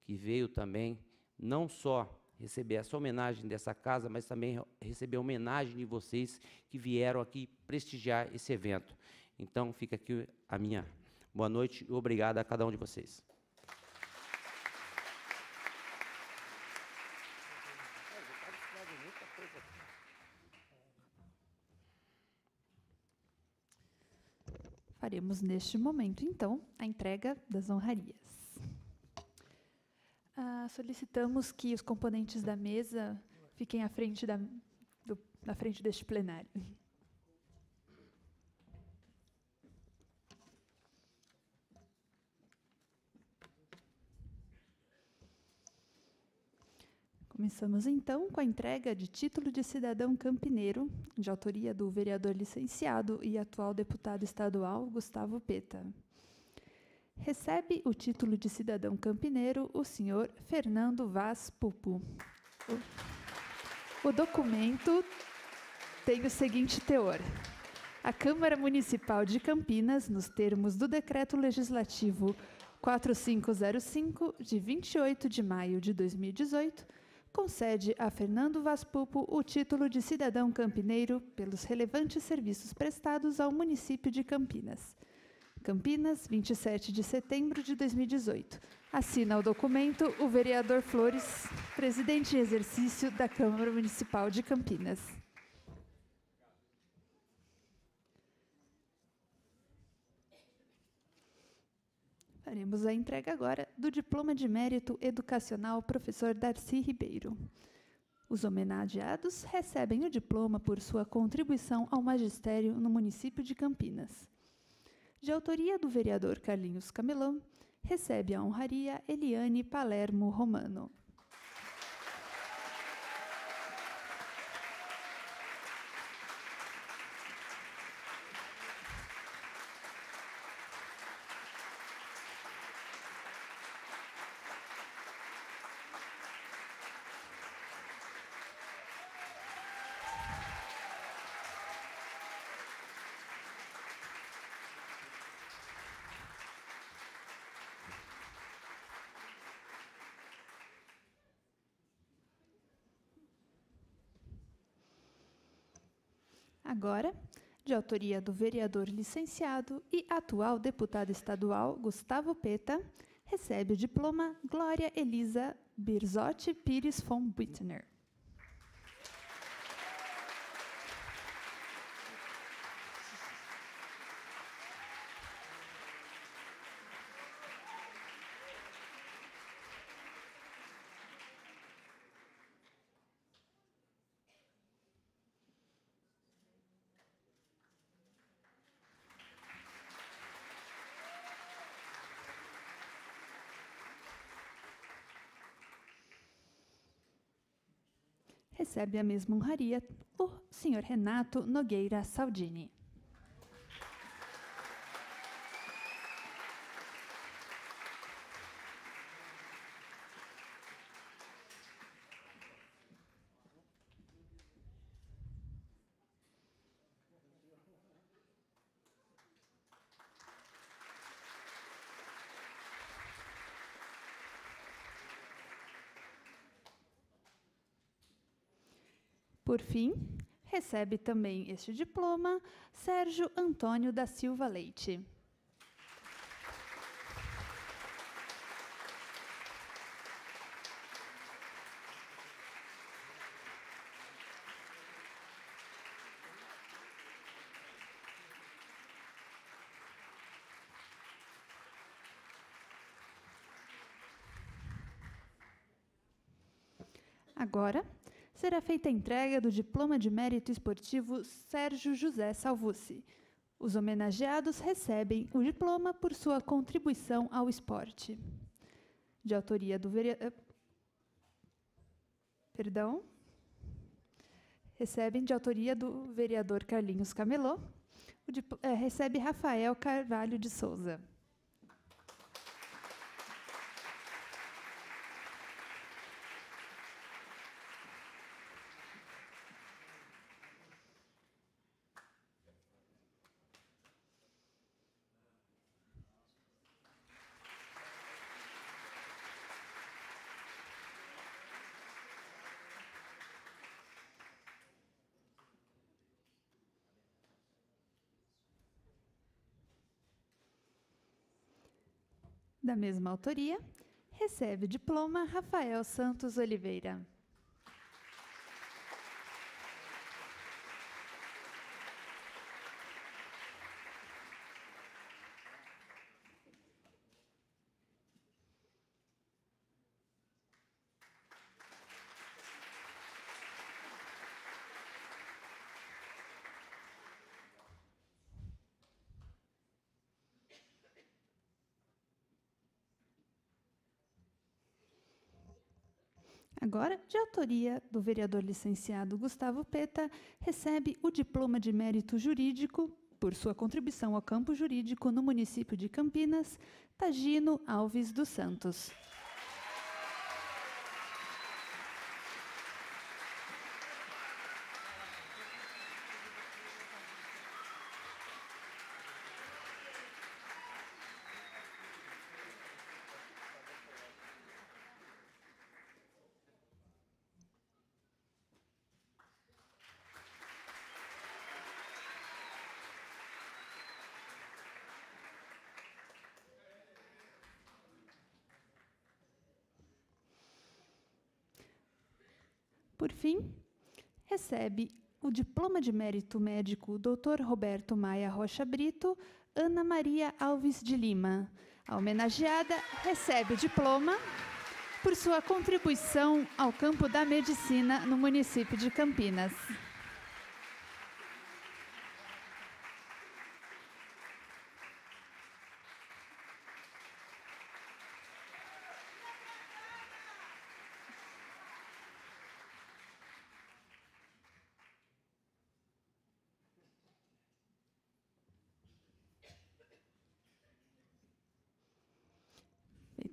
Speaker 3: que veio também, não só receber essa homenagem dessa casa, mas também receber a homenagem de vocês que vieram aqui prestigiar esse evento. Então, fica aqui a minha boa noite e obrigado a cada um de vocês.
Speaker 2: faremos neste momento, então, a entrega das honrarias. Ah, solicitamos que os componentes da mesa fiquem à frente, da, do, à frente deste plenário. Começamos então com a entrega de título de cidadão campineiro, de autoria do vereador licenciado e atual deputado estadual Gustavo Peta. Recebe o título de cidadão campineiro o senhor Fernando Vaz Pupo. O documento tem o seguinte teor. A Câmara Municipal de Campinas, nos termos do Decreto Legislativo 4505, de 28 de maio de 2018, concede a Fernando Vaspupo o título de cidadão campineiro pelos relevantes serviços prestados ao município de Campinas. Campinas, 27 de setembro de 2018. Assina o documento o vereador Flores, presidente em exercício da Câmara Municipal de Campinas. faremos a entrega agora do Diploma de Mérito Educacional Professor Darcy Ribeiro. Os homenageados recebem o diploma por sua contribuição ao magistério no município de Campinas. De autoria do vereador Carlinhos Camelão, recebe a honraria Eliane Palermo Romano. agora, de autoria do vereador licenciado e atual deputado estadual Gustavo Peta, recebe o diploma Glória Elisa Birzotti Pires von Bittner. recebe a mesma honraria o Sr. Renato Nogueira Saldini. Por fim, recebe também este diploma Sérgio Antônio da Silva Leite. Agora, será feita a entrega do Diploma de Mérito Esportivo Sérgio José Salvucci. Os homenageados recebem o diploma por sua contribuição ao esporte. De autoria do vereador. Eh, perdão. Recebem de autoria do vereador Carlinhos Camelô. Dip... É, recebe Rafael Carvalho de Souza. da mesma autoria, recebe o diploma Rafael Santos Oliveira. agora, de autoria do vereador licenciado Gustavo Peta, recebe o diploma de mérito jurídico por sua contribuição ao campo jurídico no município de Campinas, Tagino Alves dos Santos. Por fim, recebe o Diploma de Mérito Médico Dr. Roberto Maia Rocha Brito, Ana Maria Alves de Lima. A homenageada recebe o diploma por sua contribuição ao campo da medicina no município de Campinas.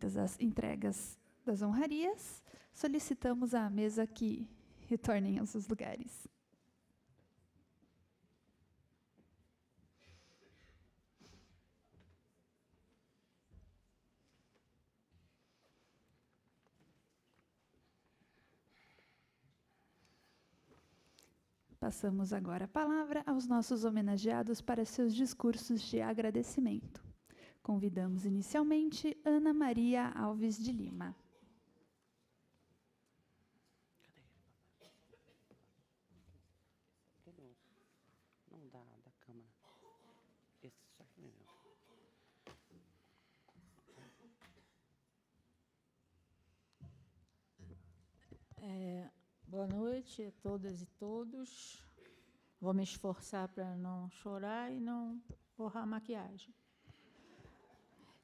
Speaker 2: feitas as entregas das honrarias, solicitamos à mesa que retornem aos seus lugares. Passamos agora a palavra aos nossos homenageados para seus discursos de agradecimento. Convidamos inicialmente Ana Maria Alves de Lima.
Speaker 5: É, é boa noite a todas e todos. Vou me esforçar para não chorar e não borrar a maquiagem.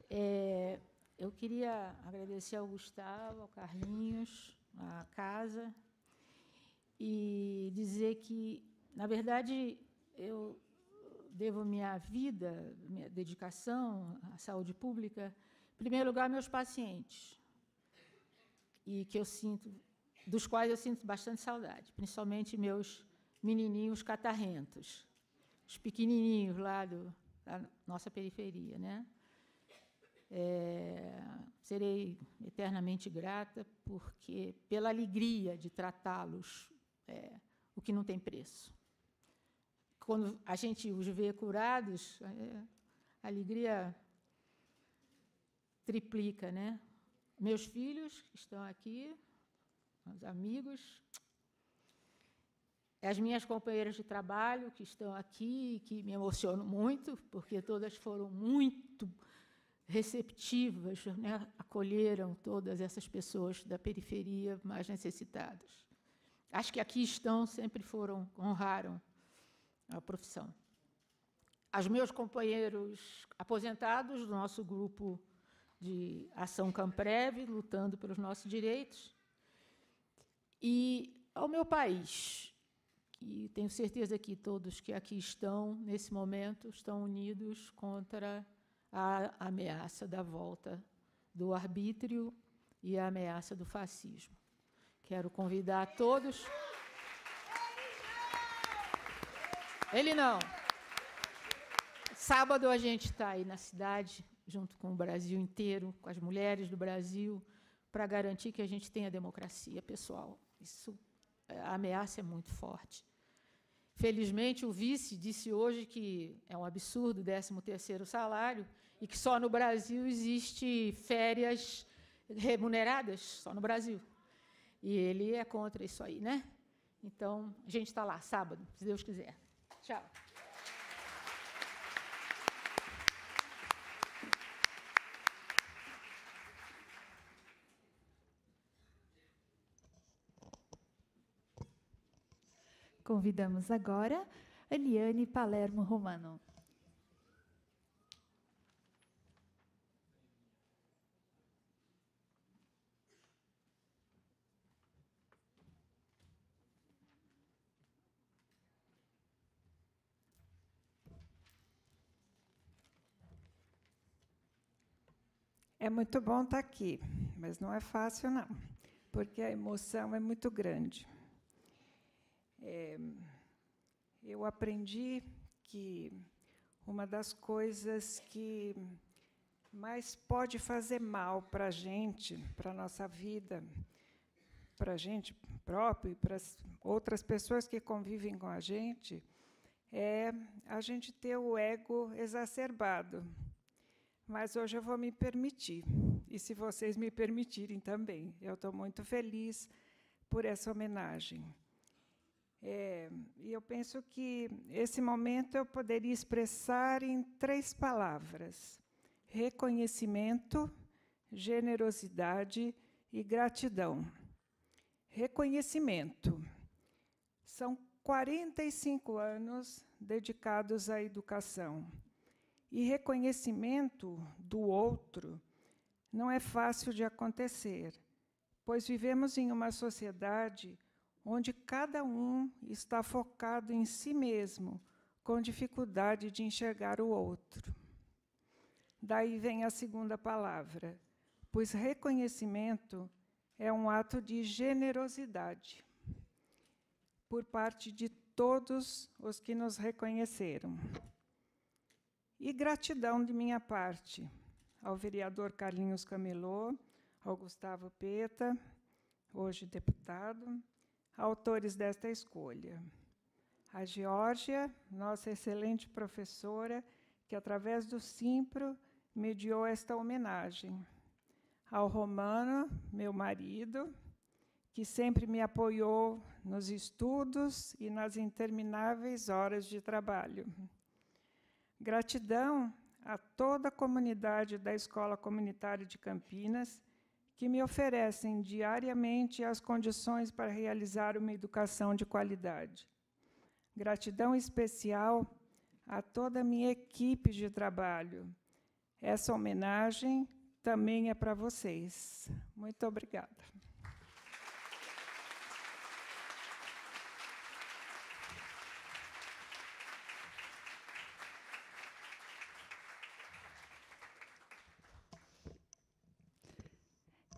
Speaker 5: É, eu queria agradecer ao Gustavo, ao Carlinhos, à casa, e dizer que, na verdade, eu devo minha vida, minha dedicação à saúde pública, em primeiro lugar, meus pacientes, e que eu sinto, dos quais eu sinto bastante saudade, principalmente meus menininhos catarrentos, os pequenininhos lá do, da nossa periferia, né? É, serei eternamente grata porque pela alegria de tratá-los, é, o que não tem preço. Quando a gente os vê curados, é, a alegria triplica, né? Meus filhos que estão aqui, meus amigos, as minhas companheiras de trabalho que estão aqui, que me emocionam muito, porque todas foram muito receptivas, né, acolheram todas essas pessoas da periferia mais necessitadas. Acho que aqui estão sempre foram, honraram a profissão. Aos meus companheiros aposentados do nosso grupo de ação Campreve, lutando pelos nossos direitos, e ao meu país, e tenho certeza que todos que aqui estão, nesse momento, estão unidos contra a ameaça da volta do arbítrio e a ameaça do fascismo. Quero convidar todos. Ele não. Sábado a gente está aí na cidade, junto com o Brasil inteiro, com as mulheres do Brasil, para garantir que a gente tenha democracia, pessoal. Isso, é, a ameaça é muito forte. Felizmente, o vice disse hoje que é um absurdo o 13º salário, e que só no Brasil existe férias remuneradas, só no Brasil. E ele é contra isso aí, né? Então, a gente está lá sábado, se Deus quiser. Tchau.
Speaker 2: Convidamos agora Eliane Palermo Romano.
Speaker 6: É muito bom estar tá aqui, mas não é fácil, não, porque a emoção é muito grande. É, eu aprendi que uma das coisas que mais pode fazer mal para a gente, para a nossa vida, para a gente próprio e para outras pessoas que convivem com a gente, é a gente ter o ego exacerbado mas hoje eu vou me permitir, e se vocês me permitirem também. Eu estou muito feliz por essa homenagem. É, e eu penso que esse momento eu poderia expressar em três palavras: reconhecimento, generosidade e gratidão. Reconhecimento. São 45 anos dedicados à educação. E reconhecimento do outro não é fácil de acontecer, pois vivemos em uma sociedade onde cada um está focado em si mesmo, com dificuldade de enxergar o outro. Daí vem a segunda palavra, pois reconhecimento é um ato de generosidade por parte de todos os que nos reconheceram. E gratidão de minha parte ao vereador Carlinhos Camelô, ao Gustavo Peta, hoje deputado, autores desta escolha. A Geórgia, nossa excelente professora, que através do Simpro mediou esta homenagem. Ao Romano, meu marido, que sempre me apoiou nos estudos e nas intermináveis horas de trabalho. Gratidão a toda a comunidade da Escola Comunitária de Campinas, que me oferecem diariamente as condições para realizar uma educação de qualidade. Gratidão especial a toda a minha equipe de trabalho. Essa homenagem também é para vocês. Muito obrigada.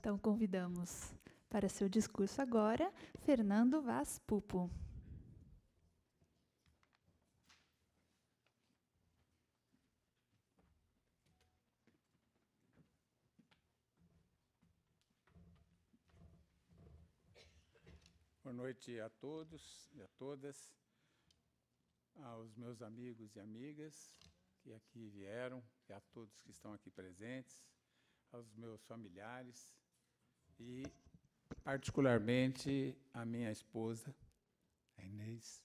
Speaker 2: Então, convidamos para seu discurso agora Fernando Vaz Pupo.
Speaker 7: Boa noite a todos e a todas, aos meus amigos e amigas que aqui vieram e a todos que estão aqui presentes, aos meus familiares e, particularmente, a minha esposa, a Inês,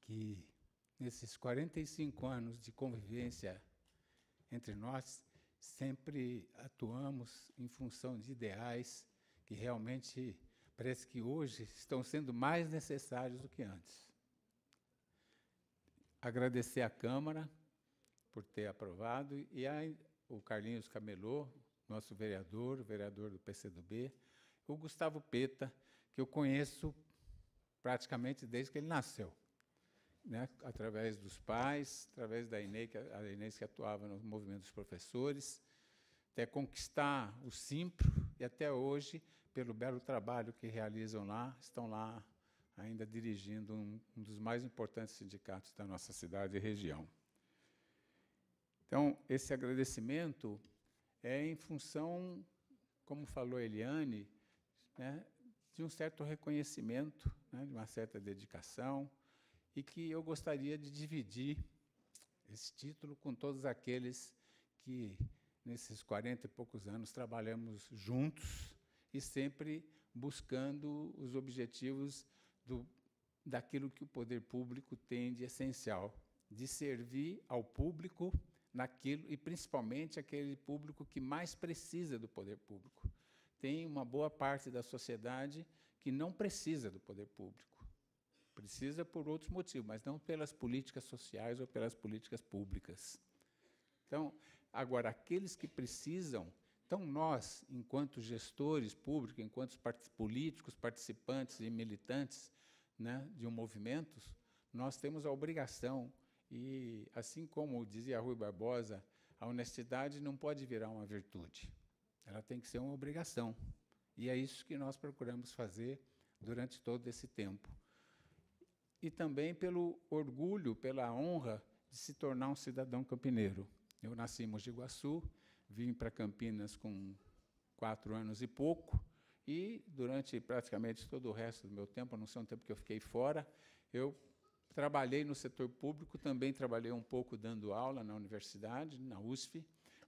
Speaker 7: que nesses 45 anos de convivência entre nós, sempre atuamos em função de ideais que realmente parece que hoje estão sendo mais necessários do que antes. Agradecer à Câmara por ter aprovado e a, o Carlinhos Camelô nosso vereador, vereador do PCdoB, o Gustavo Peta, que eu conheço praticamente desde que ele nasceu, né? através dos pais, através da Inês, a Inês que atuava no movimento dos professores, até conquistar o Simpro e até hoje, pelo belo trabalho que realizam lá, estão lá ainda dirigindo um, um dos mais importantes sindicatos da nossa cidade e região. Então, esse agradecimento é em função, como falou Eliane, né, de um certo reconhecimento, né, de uma certa dedicação, e que eu gostaria de dividir esse título com todos aqueles que, nesses 40 e poucos anos, trabalhamos juntos e sempre buscando os objetivos do, daquilo que o poder público tem de essencial, de servir ao público naquilo e principalmente aquele público que mais precisa do poder público. Tem uma boa parte da sociedade que não precisa do poder público. Precisa por outros motivos, mas não pelas políticas sociais ou pelas políticas públicas. Então, agora, aqueles que precisam, então nós, enquanto gestores públicos, enquanto políticos, participantes e militantes né, de um movimento, nós temos a obrigação e assim como dizia Rui Barbosa, a honestidade não pode virar uma virtude. Ela tem que ser uma obrigação. E é isso que nós procuramos fazer durante todo esse tempo. E também pelo orgulho, pela honra de se tornar um cidadão campineiro. Eu nasci em Mogi Guaçu, vim para Campinas com quatro anos e pouco, e durante praticamente todo o resto do meu tempo, a não ser um tempo que eu fiquei fora, eu Trabalhei no setor público, também trabalhei um pouco dando aula na universidade, na USP,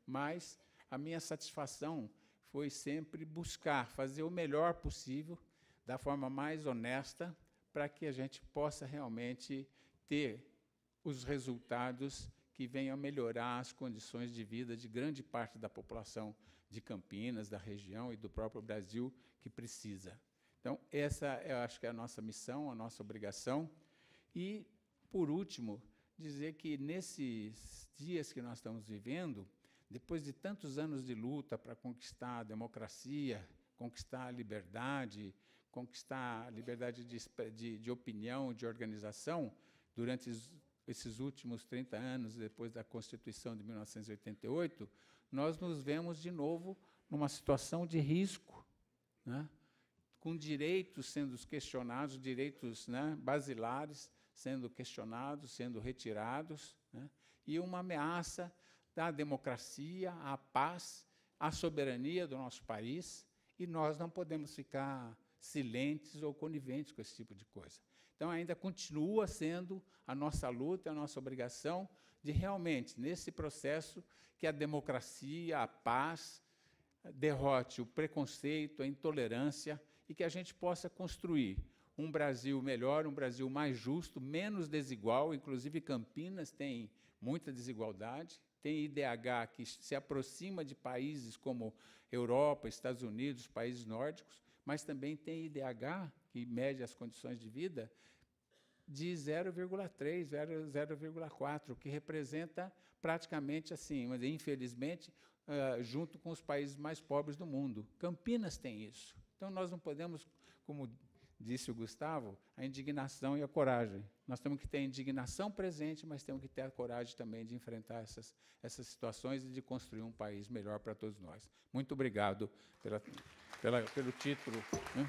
Speaker 7: mas a minha satisfação foi sempre buscar fazer o melhor possível, da forma mais honesta, para que a gente possa realmente ter os resultados que venham a melhorar as condições de vida de grande parte da população de Campinas, da região e do próprio Brasil que precisa. Então, essa eu acho que é a nossa missão, a nossa obrigação. E, por último, dizer que nesses dias que nós estamos vivendo, depois de tantos anos de luta para conquistar a democracia, conquistar a liberdade, conquistar a liberdade de, de, de opinião, de organização, durante esses últimos 30 anos, depois da Constituição de 1988, nós nos vemos de novo numa situação de risco, né? com direitos sendo questionados, direitos né, basilares, sendo questionados, sendo retirados, né? e uma ameaça da democracia, à paz, à soberania do nosso país, e nós não podemos ficar silentes ou coniventes com esse tipo de coisa. Então, ainda continua sendo a nossa luta, a nossa obrigação de realmente, nesse processo, que a democracia, a paz, derrote o preconceito, a intolerância e que a gente possa construir um Brasil melhor, um Brasil mais justo, menos desigual. Inclusive, Campinas tem muita desigualdade. Tem IDH que se aproxima de países como Europa, Estados Unidos, países nórdicos, mas também tem IDH, que mede as condições de vida, de 0,3, 0,4, que representa praticamente assim, mas infelizmente, ah, junto com os países mais pobres do mundo. Campinas tem isso. Então nós não podemos, como disse o Gustavo, a indignação e a coragem. Nós temos que ter a indignação presente, mas temos que ter a coragem também de enfrentar essas, essas situações e de construir um país melhor para todos nós. Muito obrigado pela, pela, pelo título. Né?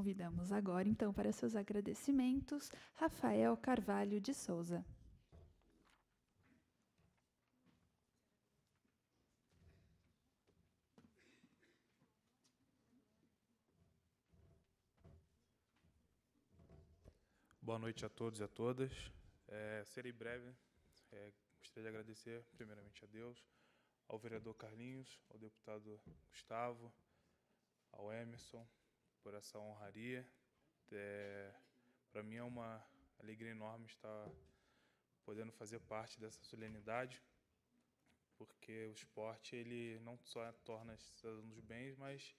Speaker 2: Convidamos agora, então, para seus agradecimentos, Rafael Carvalho de Souza.
Speaker 6: Boa noite a todos e a todas. É, serei breve. É, gostaria de agradecer, primeiramente, a Deus, ao vereador Carlinhos, ao deputado Gustavo, ao Emerson, por essa honraria. É, Para mim é uma alegria enorme estar podendo fazer parte dessa solenidade, porque o esporte ele não só torna cidadãos bens, mas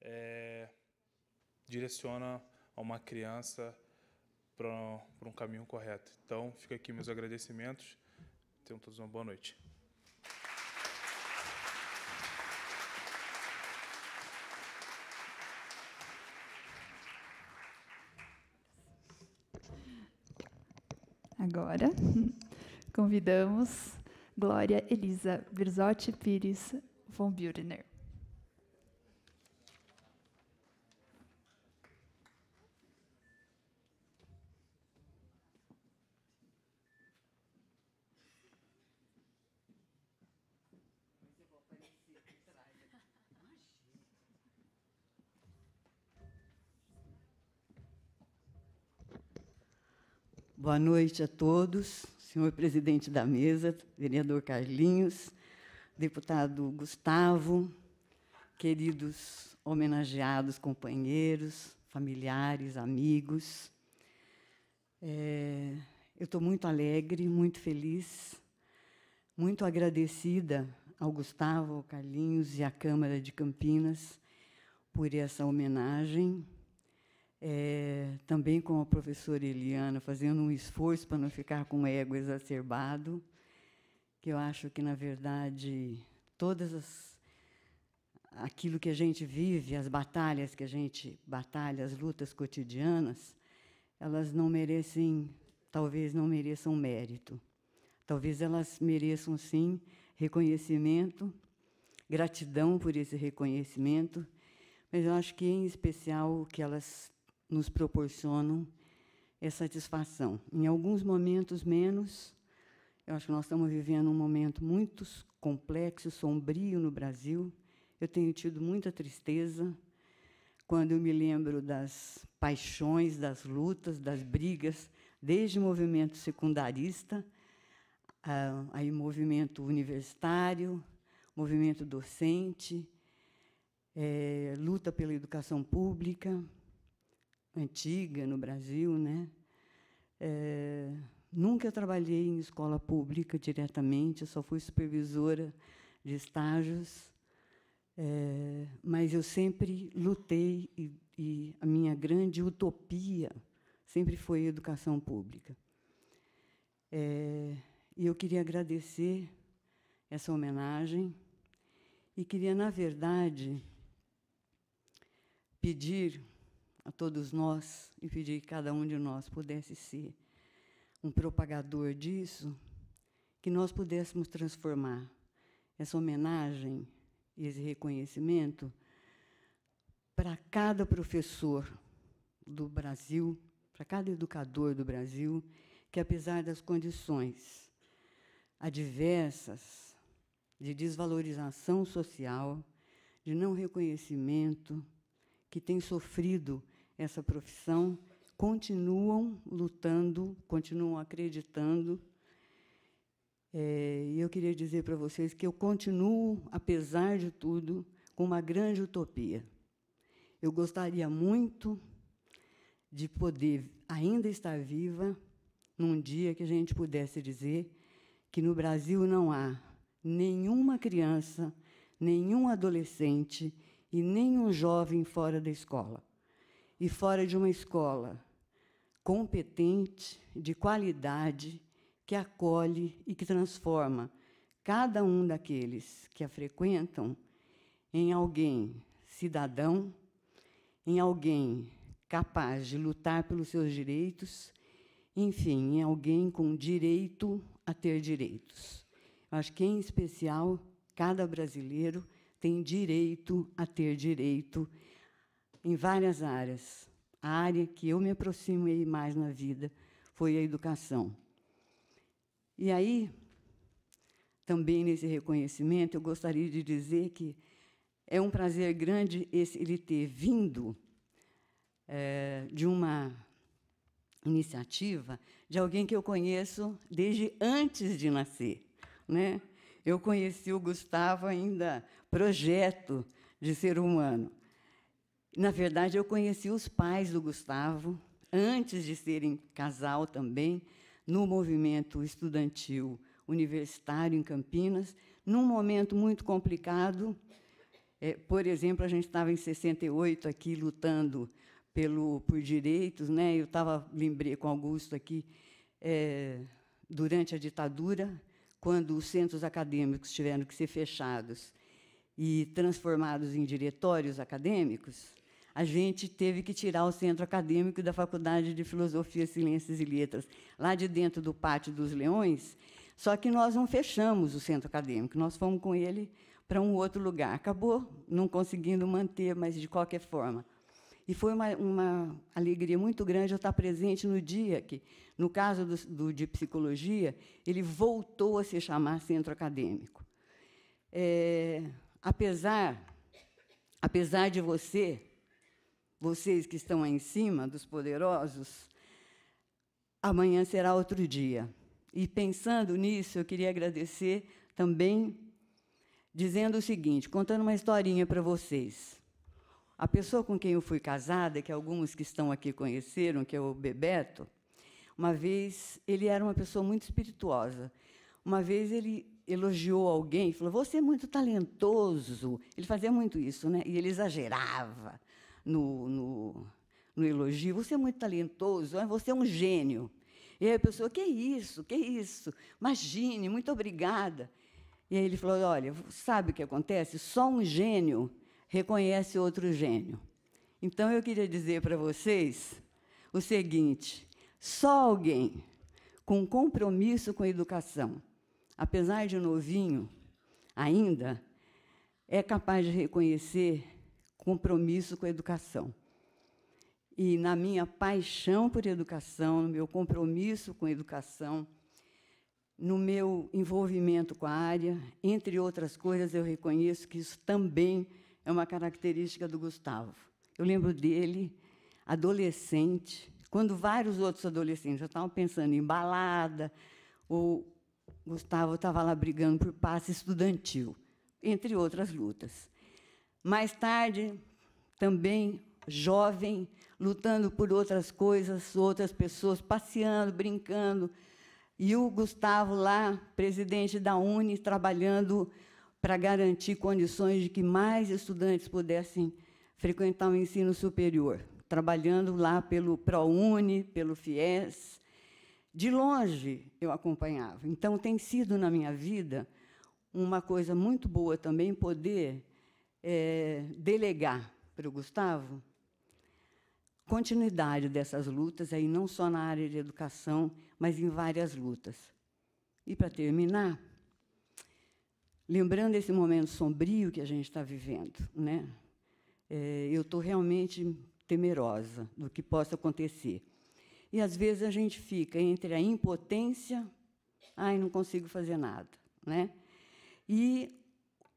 Speaker 6: é, direciona a uma criança para um caminho correto. Então, fica aqui meus agradecimentos. Tenham todos uma boa noite.
Speaker 2: agora. Convidamos Glória Elisa Birzotti Pires von Bührener.
Speaker 8: Boa noite a todos, senhor presidente da mesa, vereador Carlinhos, deputado Gustavo, queridos homenageados companheiros, familiares, amigos. É, eu estou muito alegre, muito feliz, muito agradecida ao Gustavo, ao Carlinhos e à Câmara de Campinas por essa homenagem é, também com a professora Eliana, fazendo um esforço para não ficar com o ego exacerbado, que eu acho que, na verdade, todas as aquilo que a gente vive, as batalhas que a gente batalha, as lutas cotidianas, elas não merecem, talvez não mereçam mérito. Talvez elas mereçam sim reconhecimento, gratidão por esse reconhecimento, mas eu acho que em especial que elas nos proporcionam essa satisfação. Em alguns momentos menos, eu acho que nós estamos vivendo um momento muito complexo, sombrio no Brasil. Eu tenho tido muita tristeza quando eu me lembro das paixões, das lutas, das brigas, desde o movimento secundarista, aí movimento universitário, movimento docente, é, luta pela educação pública, antiga no Brasil, né? É, nunca trabalhei em escola pública diretamente, só fui supervisora de estágios, é, mas eu sempre lutei e, e a minha grande utopia sempre foi a educação pública. É, e eu queria agradecer essa homenagem e queria, na verdade, pedir a todos nós e pedir que cada um de nós pudesse ser um propagador disso, que nós pudéssemos transformar essa homenagem e esse reconhecimento para cada professor do Brasil, para cada educador do Brasil, que apesar das condições adversas de desvalorização social, de não reconhecimento, que têm sofrido essa profissão continuam lutando, continuam acreditando. É, e é, eu queria dizer para vocês que eu continuo, apesar de tudo, com uma grande utopia. Eu gostaria muito de poder ainda estar viva num dia que a gente pudesse dizer que no Brasil não há nenhuma criança, nenhum adolescente e nenhum jovem fora da escola. E fora de uma escola competente, de qualidade, que acolhe e que transforma cada um daqueles que a frequentam em alguém cidadão, em alguém capaz de lutar pelos seus direitos, enfim, em alguém com direito a ter direitos. Acho que, em especial, cada brasileiro tem direito a ter direito em várias áreas. A área que eu me aproximei mais na vida foi a educação. E aí, também nesse reconhecimento, eu gostaria de dizer que é um prazer grande esse, ele ter vindo é, de uma iniciativa de alguém que eu conheço desde antes de nascer. Né? Eu conheci o Gustavo ainda projeto de ser humano. Na verdade, eu conheci os pais do Gustavo, antes de serem casal também, no movimento estudantil universitário em Campinas, num momento muito complicado. É, por exemplo, a gente estava em 68 aqui lutando pelo, por direitos, né? Eu estava lembrei com Augusto aqui é, durante a ditadura, quando os centros acadêmicos tiveram que ser fechados e transformados em diretórios acadêmicos, a gente teve que tirar o centro acadêmico da Faculdade de Filosofia, Ciências e Letras, lá de dentro do Pátio dos Leões. Só que nós não fechamos o centro acadêmico, nós fomos com ele para um outro lugar. Acabou não conseguindo manter, mas de qualquer forma. E foi uma, uma alegria muito grande eu estar presente no dia que, no caso do, do de psicologia, ele voltou a se chamar centro acadêmico. É, Apesar, apesar de você, vocês que estão aí em cima, dos poderosos, amanhã será outro dia. E pensando nisso, eu queria agradecer também, dizendo o seguinte, contando uma historinha para vocês. A pessoa com quem eu fui casada, que alguns que estão aqui conheceram, que é o Bebeto, uma vez ele era uma pessoa muito espirituosa. Uma vez ele elogiou alguém, falou: Você é muito talentoso. Ele fazia muito isso, né? E ele exagerava no, no, no elogio: Você é muito talentoso, é, você é um gênio. E aí a pessoa: Que isso, que isso? Imagine, muito obrigada. E aí ele falou: Olha, sabe o que acontece? Só um gênio reconhece outro gênio. Então eu queria dizer para vocês o seguinte: só alguém com compromisso com a educação, apesar de novinho ainda, é capaz de reconhecer compromisso com a educação. E na minha paixão por educação, no meu compromisso com a educação, no meu envolvimento com a área, entre outras coisas, eu reconheço que isso também é uma característica do Gustavo. Eu lembro dele, adolescente, quando vários outros adolescentes já estavam pensando em balada, ou Gustavo estava lá brigando por passe estudantil, entre outras lutas. Mais tarde, também jovem, lutando por outras coisas, outras pessoas, passeando, brincando. E o Gustavo lá, presidente da Uni, trabalhando para garantir condições de que mais estudantes pudessem frequentar o ensino superior, trabalhando lá pelo ProUni, pelo FIES, de longe eu acompanhava. Então tem sido na minha vida uma coisa muito boa também poder é, delegar para o Gustavo continuidade dessas lutas, aí não só na área de educação, mas em várias lutas. E para terminar, lembrando esse momento sombrio que a gente está vivendo, né? É, eu estou realmente temerosa do que possa acontecer. E às vezes a gente fica entre a impotência, ai, não consigo fazer nada, né? E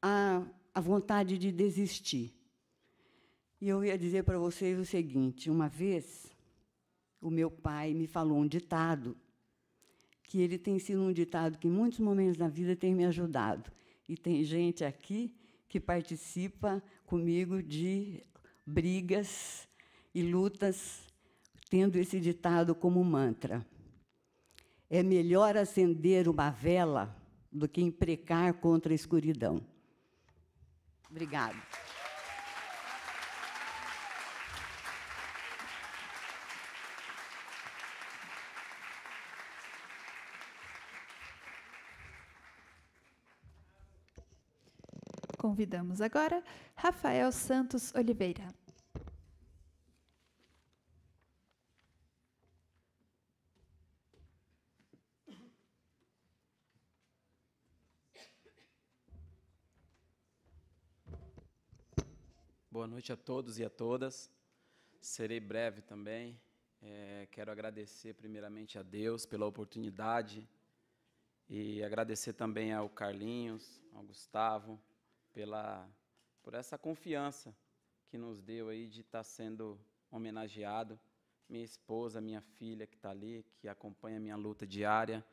Speaker 8: a, a vontade de desistir. E eu ia dizer para vocês o seguinte: uma vez o meu pai me falou um ditado, que ele tem sido um ditado que em muitos momentos da vida tem me ajudado. E tem gente aqui que participa comigo de brigas e lutas tendo esse ditado como mantra. É melhor acender uma vela do que imprecar contra a escuridão. Obrigado.
Speaker 2: Convidamos agora Rafael Santos Oliveira.
Speaker 9: Boa noite a todos e a todas. Serei breve também. É, quero agradecer primeiramente a Deus pela oportunidade e agradecer também ao Carlinhos, ao Gustavo, pela, por essa confiança que nos deu aí de estar tá sendo homenageado. Minha esposa, minha filha que está ali, que acompanha a minha luta diária,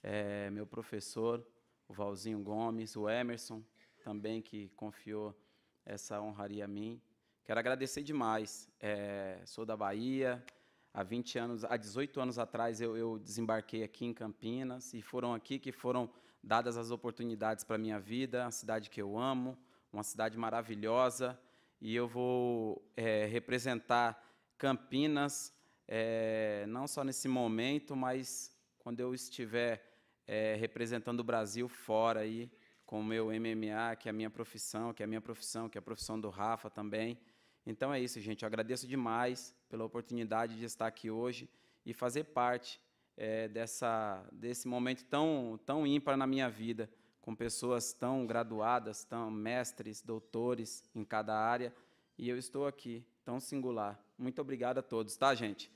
Speaker 9: é, meu professor, o Valzinho Gomes, o Emerson, também que confiou essa honraria a mim. Quero agradecer demais. É, sou da Bahia. Há 20 anos, há 18 anos atrás, eu, eu desembarquei aqui em Campinas e foram aqui que foram dadas as oportunidades para minha vida, uma cidade que eu amo, uma cidade maravilhosa e eu vou é, representar Campinas é, não só nesse momento, mas quando eu estiver é, representando o Brasil fora aí com o meu MMA, que é a minha profissão, que é a minha profissão, que é a profissão do Rafa também. Então é isso, gente. Eu agradeço demais pela oportunidade de estar aqui hoje e fazer parte é, dessa, desse momento tão, tão ímpar na minha vida, com pessoas tão graduadas, tão mestres, doutores em cada área. E eu estou aqui, tão singular. Muito obrigado a todos, tá, gente?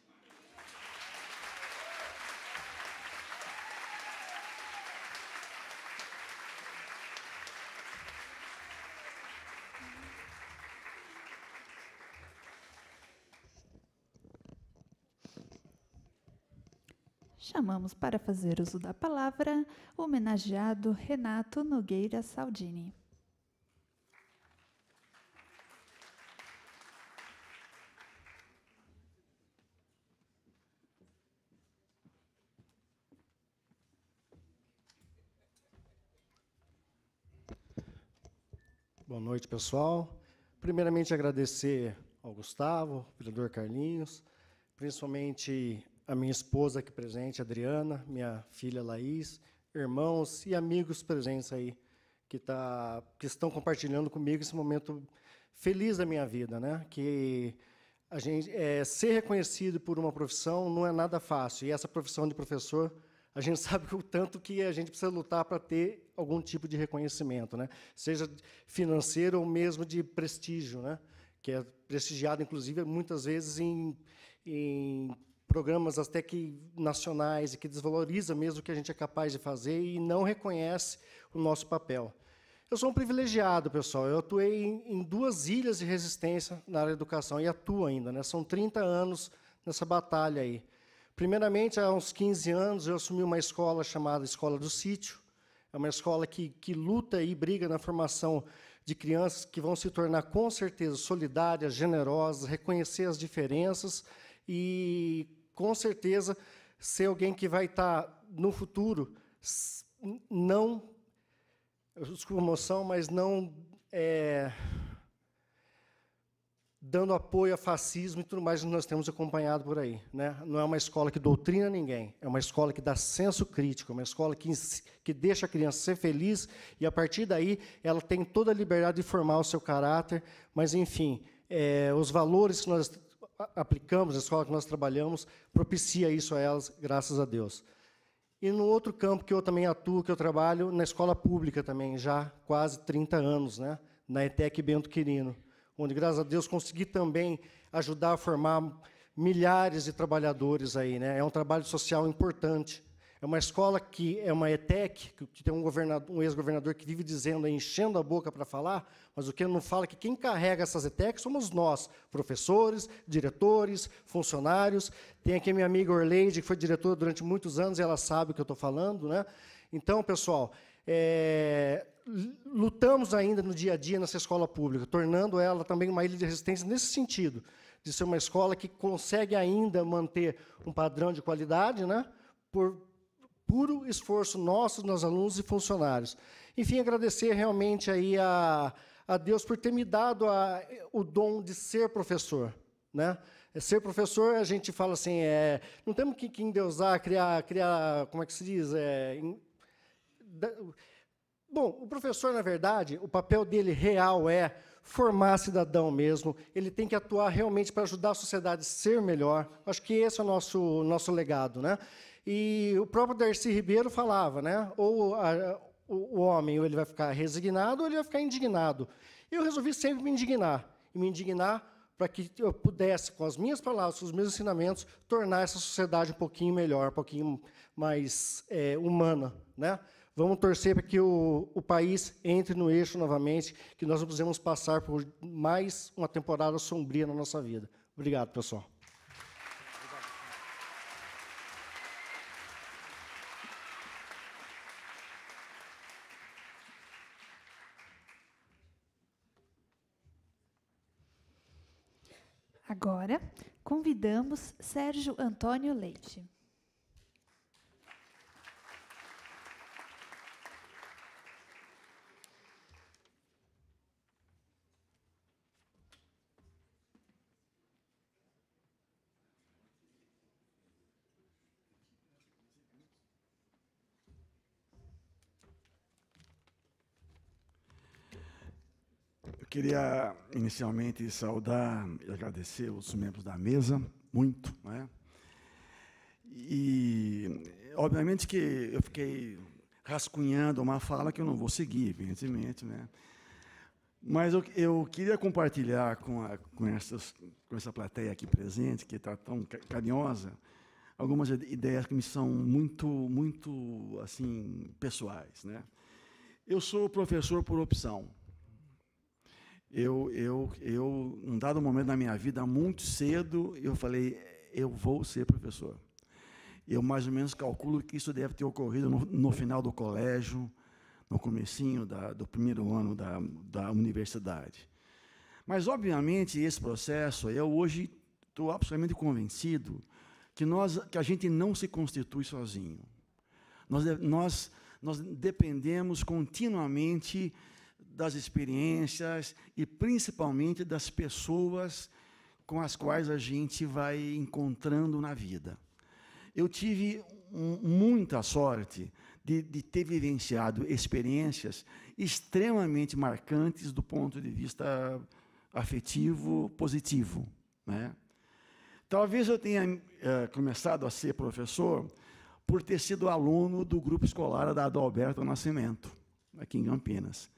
Speaker 2: chamamos para fazer uso da palavra o homenageado Renato Nogueira Saldini.
Speaker 10: Boa noite, pessoal. Primeiramente, agradecer ao Gustavo, ao vereador Carlinhos, principalmente a minha esposa aqui presente, Adriana, minha filha Laís, irmãos e amigos presentes aí que, tá, que estão compartilhando comigo esse momento feliz da minha vida, né? Que a gente é, ser reconhecido por uma profissão não é nada fácil. E essa profissão de professor, a gente sabe o tanto que a gente precisa lutar para ter algum tipo de reconhecimento, né? Seja financeiro ou mesmo de prestígio, né? Que é prestigiado, inclusive, muitas vezes em, em programas até que nacionais e que desvaloriza mesmo o que a gente é capaz de fazer e não reconhece o nosso papel. Eu sou um privilegiado, pessoal. Eu atuei em, duas ilhas de resistência na área da educação e atuo ainda, né? São 30 anos nessa batalha aí. Primeiramente, há uns 15 anos, eu assumi uma escola chamada Escola do Sítio. É uma escola que, que luta e briga na formação de crianças que vão se tornar, com certeza, solidárias, generosas, reconhecer as diferenças e com certeza ser alguém que vai estar tá no futuro não desculpa a emoção, mas não é, dando apoio a fascismo e tudo mais que nós temos acompanhado por aí. Né? Não é uma escola que doutrina ninguém, é uma escola que dá senso crítico, é uma escola que, que deixa a criança ser feliz e, a partir daí, ela tem toda a liberdade de formar o seu caráter, mas, enfim, é, os valores que nós aplicamos, a escola que nós trabalhamos, propicia isso a elas, graças a Deus. E no outro campo que eu também atuo, que eu trabalho, na escola pública também, já quase 30 anos, né? na ETEC Bento Quirino, onde, graças a Deus, consegui também ajudar a formar milhares de trabalhadores aí. Né? É um trabalho social importante é uma escola que é uma ETEC, que tem um, um ex-governador que vive dizendo, enchendo a boca para falar, mas o que ele não fala é que quem carrega essas ETECs somos nós, professores, diretores, funcionários. Tem aqui a minha amiga Orleide, que foi diretora durante muitos anos, e ela sabe o que eu estou falando. Né? Então, pessoal, é, lutamos ainda no dia a dia nessa escola pública, tornando ela também uma ilha de resistência nesse sentido, de ser uma escola que consegue ainda manter um padrão de qualidade, né? Por, puro esforço nosso, dos alunos e funcionários. Enfim, agradecer realmente aí a, a Deus por ter me dado a, o dom de ser professor. Né? É, ser professor, a gente fala assim, é, não temos que, que endeusar, criar, criar, como é que se diz? É, in, da, bom, o professor, na verdade, o papel dele real é formar cidadão mesmo, ele tem que atuar realmente para ajudar a sociedade a ser melhor. Acho que esse é o nosso, nosso legado. Né? E o próprio Darcy Ribeiro falava, né? Ou a, o, o homem ou ele vai ficar resignado ou ele vai ficar indignado. Eu resolvi sempre me indignar, e me indignar para que eu pudesse, com as minhas palavras, com os meus ensinamentos, tornar essa sociedade um pouquinho melhor, um pouquinho mais é, humana. Né? Vamos torcer para que o, o país entre no eixo novamente, que nós não precisamos passar por mais uma temporada sombria na nossa vida. Obrigado, pessoal.
Speaker 2: Agora, convidamos Sérgio Antônio Leite.
Speaker 11: queria inicialmente saudar e agradecer os membros da mesa, muito, né? E, obviamente, que eu fiquei rascunhando uma fala que eu não vou seguir, evidentemente, né? Mas eu, eu queria compartilhar com, a, com, essas, com essa plateia aqui presente, que está tão carinhosa, algumas ideias que me são muito, muito assim pessoais, né? Eu sou professor por opção eu, eu, eu, num dado momento da minha vida, muito cedo, eu falei, eu vou ser professor. Eu mais ou menos calculo que isso deve ter ocorrido no, no final do colégio, no comecinho da, do primeiro ano da, da universidade. Mas, obviamente, esse processo, eu hoje estou absolutamente convencido que, nós, que a gente não se constitui sozinho. Nós, nós, nós dependemos continuamente das experiências e principalmente das pessoas com as quais a gente vai encontrando na vida. Eu tive muita sorte de, de ter vivenciado experiências extremamente marcantes do ponto de vista afetivo positivo. Né? Talvez eu tenha eh, começado a ser professor por ter sido aluno do grupo escolar da Adalberto Nascimento, aqui em Campinas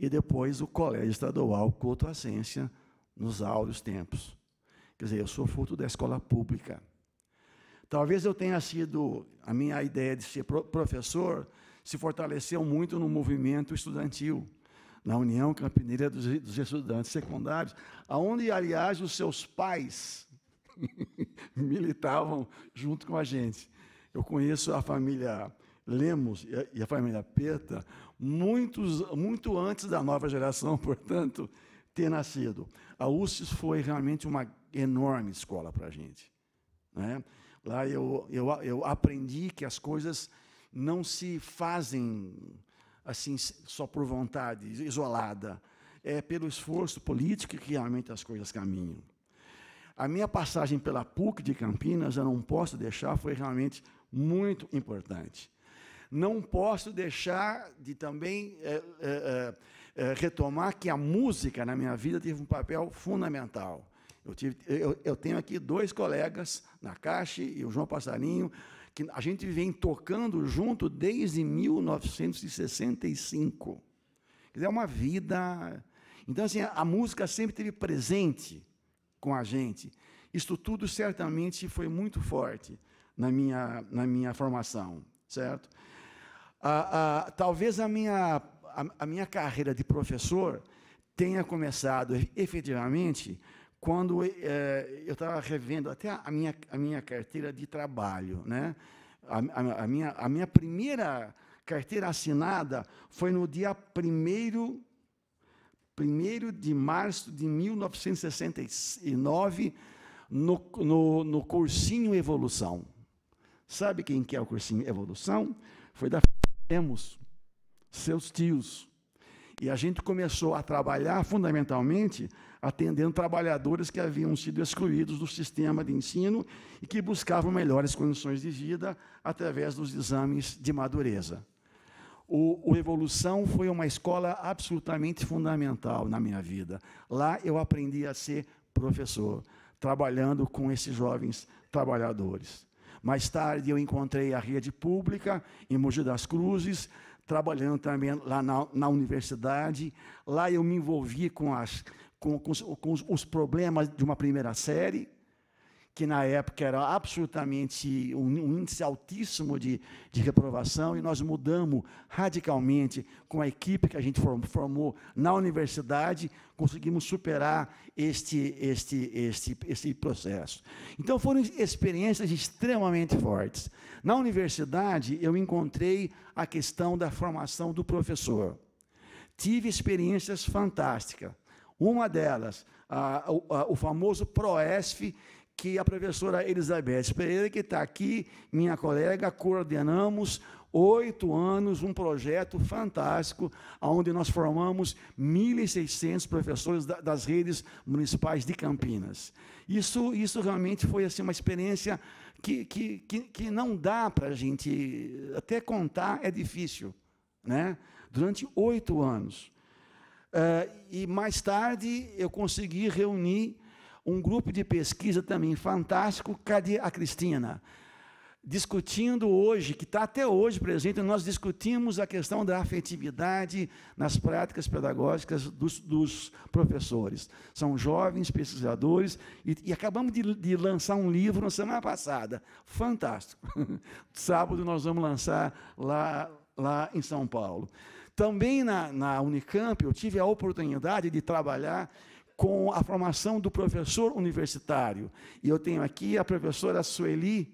Speaker 11: e depois o Colégio Estadual Couto Assência, nos áureos tempos. Quer dizer, eu sou fruto da escola pública. Talvez eu tenha sido, a minha ideia de ser professor se fortaleceu muito no movimento estudantil, na União Campineira dos, dos Estudantes Secundários, aonde, aliás, os seus pais militavam junto com a gente. Eu conheço a família Lemos e a família Peta, muitos, muito antes da nova geração, portanto, ter nascido. A UCES foi realmente uma enorme escola para a gente. Né? Lá eu, eu, eu aprendi que as coisas não se fazem assim só por vontade, isolada. É pelo esforço político que realmente as coisas caminham. A minha passagem pela PUC de Campinas, eu não posso deixar, foi realmente muito importante não posso deixar de também é, é, é, retomar que a música na minha vida teve um papel fundamental. Eu, tive, eu, eu, tenho aqui dois colegas, Nakashi e o João Passarinho, que a gente vem tocando junto desde 1965. Quer dizer, é uma vida. Então, assim, a, música sempre teve presente com a gente. Isto tudo certamente foi muito forte na minha, na minha formação, certo? talvez a minha, a, a minha carreira de professor tenha começado efetivamente quando eh, eu estava revendo até a minha, a minha carteira de trabalho. Né? A, a, a, minha, a minha primeira carteira assinada foi no dia 1 primeiro de março de 1969, no, no, no cursinho Evolução. Sabe quem que é o cursinho Evolução? Foi da temos, seus tios. E a gente começou a trabalhar fundamentalmente atendendo trabalhadores que haviam sido excluídos do sistema de ensino e que buscavam melhores condições de vida através dos exames de madureza. O, o, Evolução foi uma escola absolutamente fundamental na minha vida. Lá eu aprendi a ser professor, trabalhando com esses jovens trabalhadores. Mais tarde eu encontrei a rede pública em Mogi das Cruzes, trabalhando também lá na, na universidade. Lá eu me envolvi com, as, com, com, os, com os problemas de uma primeira série que na época era absolutamente um, um índice altíssimo de, de reprovação, e nós mudamos radicalmente com a equipe que a gente formou na universidade, conseguimos superar este, este, este, este processo. Então, foram experiências extremamente fortes. Na universidade, eu encontrei a questão da formação do professor. Tive experiências fantásticas. Uma delas, a, a, o famoso PROESF, que a professora Elizabeth Pereira, que está aqui, minha colega, coordenamos oito anos um projeto fantástico, onde nós formamos 1.600 professores das redes municipais de Campinas. Isso, isso realmente foi assim, uma experiência que, que, que, que não dá para a gente, até contar é difícil, né? durante oito anos. Uh, e mais tarde eu consegui reunir um grupo de pesquisa também fantástico, cadê a Cristina? Discutindo hoje, que está até hoje presente, nós discutimos a questão da afetividade nas práticas pedagógicas dos, dos professores. São jovens pesquisadores e, e acabamos de, de, lançar um livro na semana passada. Fantástico. Sábado nós vamos lançar lá, lá em São Paulo. Também na, na Unicamp eu tive a oportunidade de trabalhar com a formação do professor universitário. E eu tenho aqui a professora Sueli,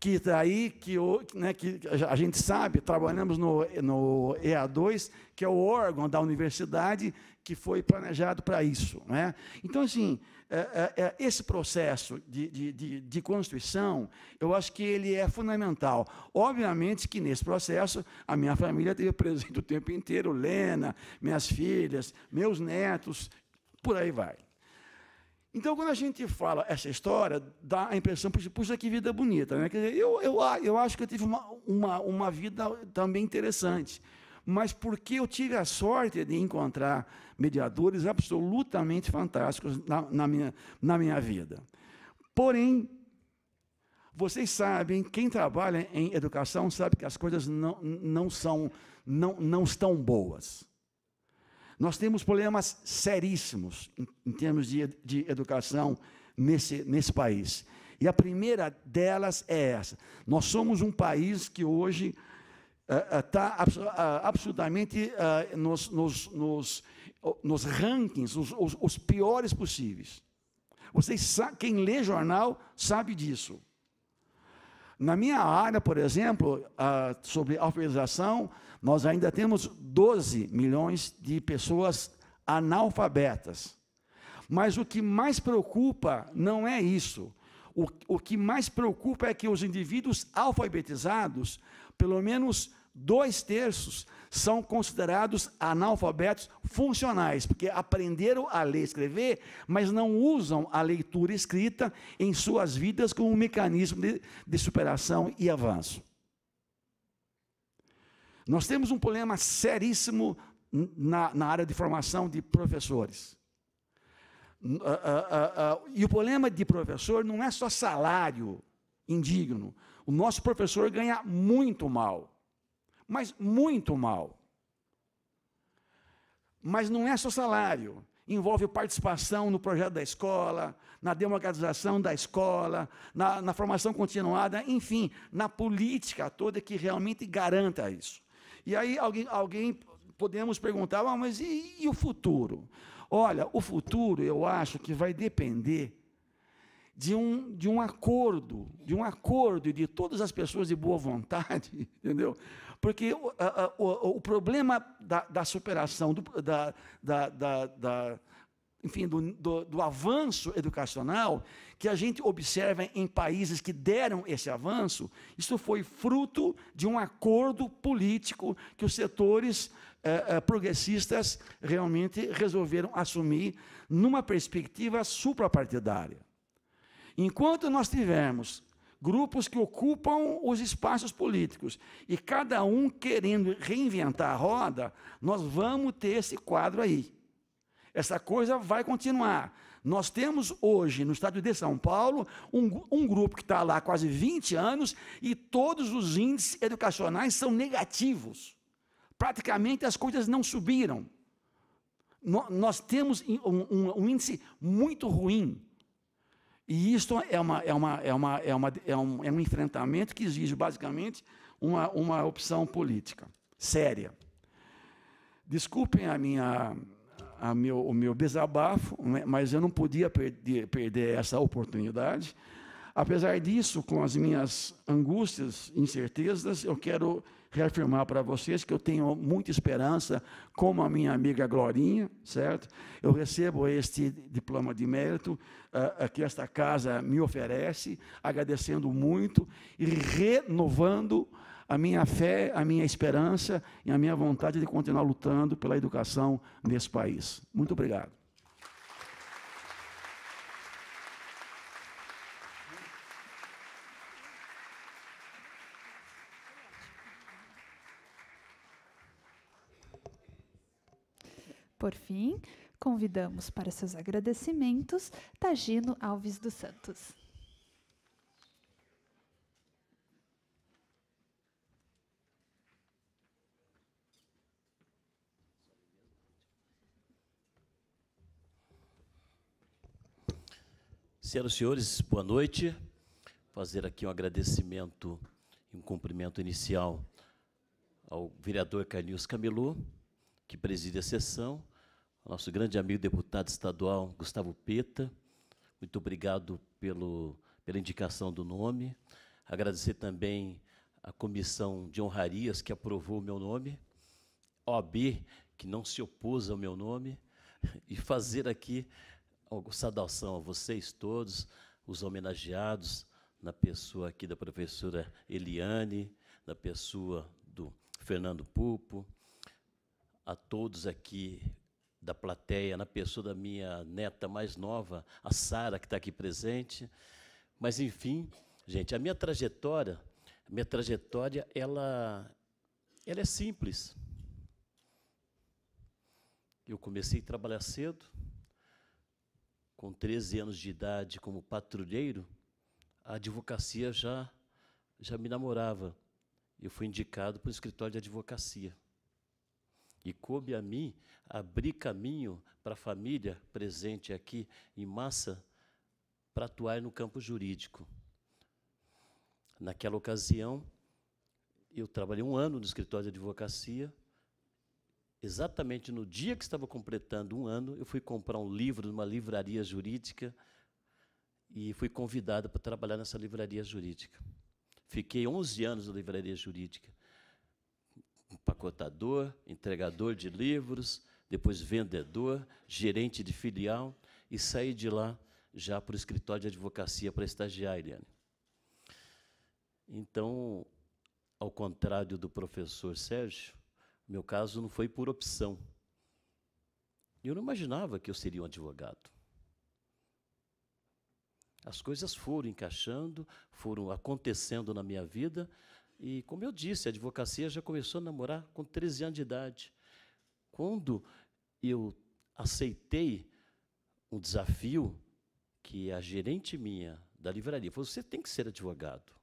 Speaker 11: que daí tá que, né, que a gente sabe, trabalhamos no, no EA2, que é o órgão da universidade que foi planejado para isso. Né? Então, assim, é, é, é, esse processo de, de, de, de constituição, eu acho que ele é fundamental. Obviamente que nesse processo a minha família teve presente o tempo inteiro, Lena, minhas filhas, meus netos, por aí vai. Então, quando a gente fala essa história, dá a impressão, puxa, que vida bonita. Né? Quer dizer, eu, eu, eu acho que eu tive uma, uma, uma vida também interessante mas porque eu tive a sorte de encontrar mediadores absolutamente fantásticos na, na minha, na minha vida. Porém, vocês sabem, quem trabalha em educação sabe que as coisas não, não são, não, não estão boas. Nós temos problemas seríssimos em, em termos de, de educação nesse, nesse país. E a primeira delas é essa. Nós somos um país que hoje está eh, eh, eh, absolutamente nos, nos, nos, nos rankings, os, os, os piores possíveis. Vocês quem lê jornal sabe disso. Na minha área, por exemplo, ah, sobre alfabetização, nós ainda temos 12 milhões de pessoas analfabetas. Mas o que mais preocupa não é isso. O, o que mais preocupa é que os indivíduos alfabetizados, pelo menos dois terços são considerados analfabetos funcionais, porque aprenderam a ler e escrever, mas não usam a leitura escrita em suas vidas como um mecanismo de, de superação e avanço. Nós temos um problema seríssimo na, na área de formação de professores. Uh, uh, uh, e o problema de professor não é só salário indigno. O nosso professor ganha
Speaker 12: muito
Speaker 11: mal mas muito mal. Mas não é só salário, envolve participação no projeto da escola, na democratização da escola, na, na formação continuada, enfim, na política toda que realmente garanta isso. E aí alguém, alguém podemos perguntar, ah, mas e, e o futuro? Olha, o futuro eu acho que vai depender de um, de um acordo, de um acordo de todas as pessoas de boa vontade, entendeu? Porque o, a, o, o problema da, da superação, do, da, da, da, da enfim, do, do, do, avanço educacional que a gente observa em países que deram esse avanço, isso foi fruto de um acordo político que os setores eh, eh, progressistas realmente resolveram assumir numa perspectiva suprapartidária. Enquanto nós tivermos grupos que ocupam os espaços políticos e cada um querendo reinventar a roda, nós vamos ter esse quadro aí. Essa coisa vai continuar. Nós temos hoje, no estado de São Paulo, um, um grupo que está lá há quase 20 anos e todos os índices educacionais são negativos. Praticamente as coisas não subiram. No, nós temos um, um, um índice muito ruim e isto é, uma, é, uma, é, uma, é, uma, é, um, é um enfrentamento que exige, basicamente, uma, uma opção política séria. Desculpem a minha, a meu, o meu desabafo, né, mas eu não podia perder, perder essa oportunidade. Apesar disso, com as minhas angústias, incertezas, eu quero reafirmar para vocês que eu tenho muita esperança, como a minha amiga Glorinha, certo? Eu recebo este diploma de mérito uh, que esta casa me oferece, agradecendo muito e renovando a minha fé, a minha esperança e a minha vontade de continuar lutando pela educação nesse país. Muito obrigado.
Speaker 2: Por fim, convidamos para seus agradecimentos Tagino Alves dos Santos.
Speaker 1: Senhoras e senhores, boa noite. Fazer aqui um agradecimento e um cumprimento inicial ao vereador Carlinhos Camilu, que preside a sessão, nosso grande amigo deputado estadual Gustavo Peta. Muito obrigado pelo, pela indicação do nome. Agradecer também a comissão de honrarias que aprovou o meu nome, OAB, que não se opôs ao meu nome, e fazer aqui uma saudação a vocês todos, os homenageados, na pessoa aqui da professora Eliane, na pessoa do Fernando Pupo, a todos aqui da plateia, na pessoa da minha neta mais nova, a Sara, que está aqui presente. Mas, enfim, gente, a minha trajetória, a minha trajetória, ela, ela é simples. Eu comecei a trabalhar cedo, com 13 anos de idade, como patrulheiro, a advocacia já, já me namorava. Eu fui indicado para o escritório de advocacia. E coube a mim abrir caminho para a família presente aqui em massa para atuar no campo jurídico. Naquela ocasião, eu trabalhei um ano no escritório de advocacia. Exatamente no dia que estava completando um ano, eu fui comprar um livro numa livraria jurídica e fui convidado para trabalhar nessa livraria jurídica. Fiquei 11 anos na livraria jurídica empacotador, entregador de livros, depois vendedor, gerente de filial e saí de lá já para o escritório de advocacia para estagiar, Eliane. Então, ao contrário do professor Sérgio, meu caso não foi por opção. Eu não imaginava que eu seria um advogado. As coisas foram encaixando, foram acontecendo na minha vida, e, como eu disse, a advocacia já começou a namorar com 13 anos de idade. Quando eu aceitei um desafio que a gerente minha da livraria falou: você tem que ser advogado.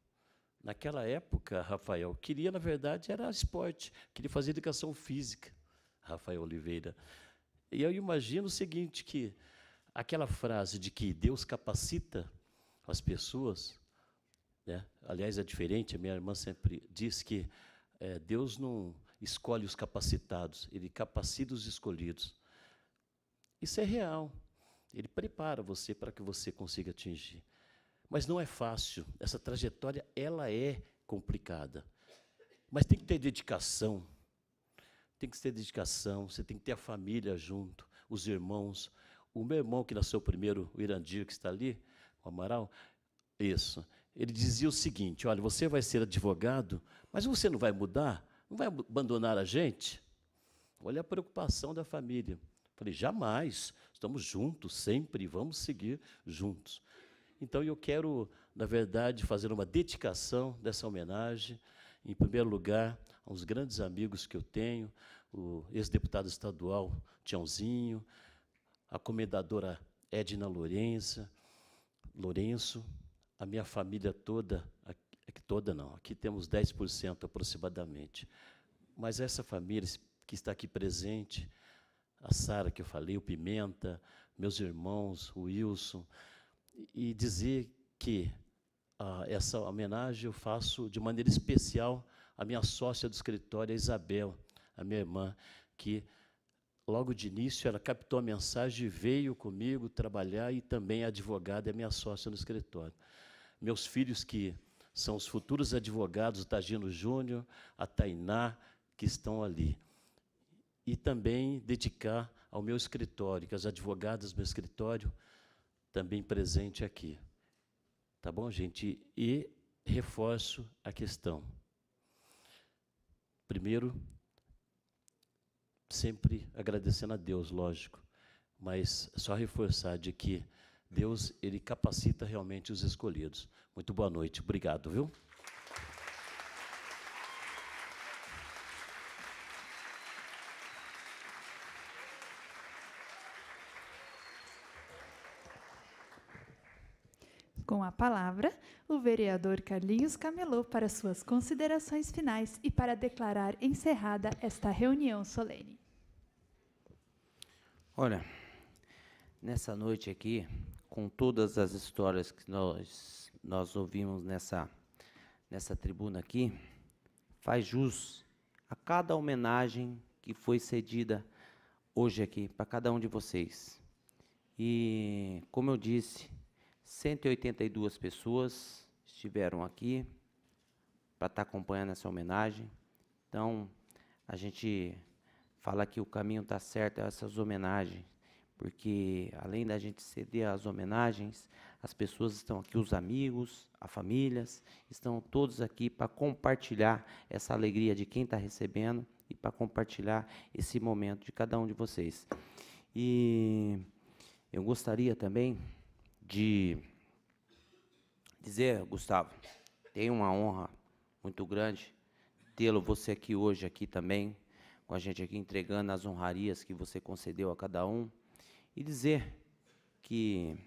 Speaker 1: Naquela época, Rafael queria, na verdade, era esporte, queria fazer educação física, Rafael Oliveira. E eu imagino o seguinte: que aquela frase de que Deus capacita as pessoas né? Aliás, é diferente, a minha irmã sempre diz que é, Deus não escolhe os capacitados, ele capacita os escolhidos. Isso é real. Ele prepara você para que você consiga atingir. Mas não é fácil. Essa trajetória ela é complicada. Mas tem que ter dedicação. Tem que ter dedicação, você tem que ter a família junto, os irmãos. O meu irmão que nasceu primeiro, o Irandir, que está ali, o Amaral, isso ele dizia o seguinte: olha, você vai ser advogado, mas você não vai mudar? Não vai abandonar a gente? Olha a preocupação da família. Falei, jamais, estamos juntos sempre, vamos seguir juntos. Então eu quero, na verdade, fazer uma dedicação dessa homenagem, em primeiro lugar, aos grandes amigos que eu tenho, o ex-deputado estadual Tiãozinho, a comendadora Edna Lourença, Lourenço, a minha família toda, toda não, aqui temos 10% aproximadamente, mas essa família que está aqui presente, a Sara que eu falei, o Pimenta, meus irmãos, o Wilson, e dizer que ah, essa homenagem eu faço de maneira especial à minha sócia do escritório, a Isabel, a minha irmã, que logo de início ela captou a mensagem e veio comigo trabalhar e também é advogada, é minha sócia no escritório meus filhos que são os futuros advogados, o tá, Tagino Júnior, a Tainá, que estão ali. E também dedicar ao meu escritório, que as advogadas do meu escritório também presente aqui. Tá bom, gente? E reforço a questão. Primeiro, sempre agradecendo a Deus, lógico, mas só reforçar de que Deus ele capacita realmente os escolhidos. Muito boa noite, obrigado, viu?
Speaker 2: Com a palavra, o vereador Carlinhos Camelô para suas considerações finais e para declarar encerrada esta reunião solene.
Speaker 3: Olha, nessa noite aqui, com todas as histórias que nós, nós ouvimos nessa, nessa tribuna aqui, faz jus a cada homenagem que foi cedida hoje aqui para cada um de vocês. E, como eu disse, 182 pessoas estiveram aqui para estar tá acompanhando essa homenagem. Então, a gente fala que o caminho está certo, é essas homenagens porque além da gente ceder as homenagens, as pessoas estão aqui, os amigos, as famílias, estão todos aqui para compartilhar essa alegria de quem está recebendo e para compartilhar esse momento de cada um de vocês. E eu gostaria também de dizer, Gustavo, tem uma honra muito grande tê-lo você aqui hoje aqui também com a gente aqui entregando as honrarias que você concedeu a cada um e dizer que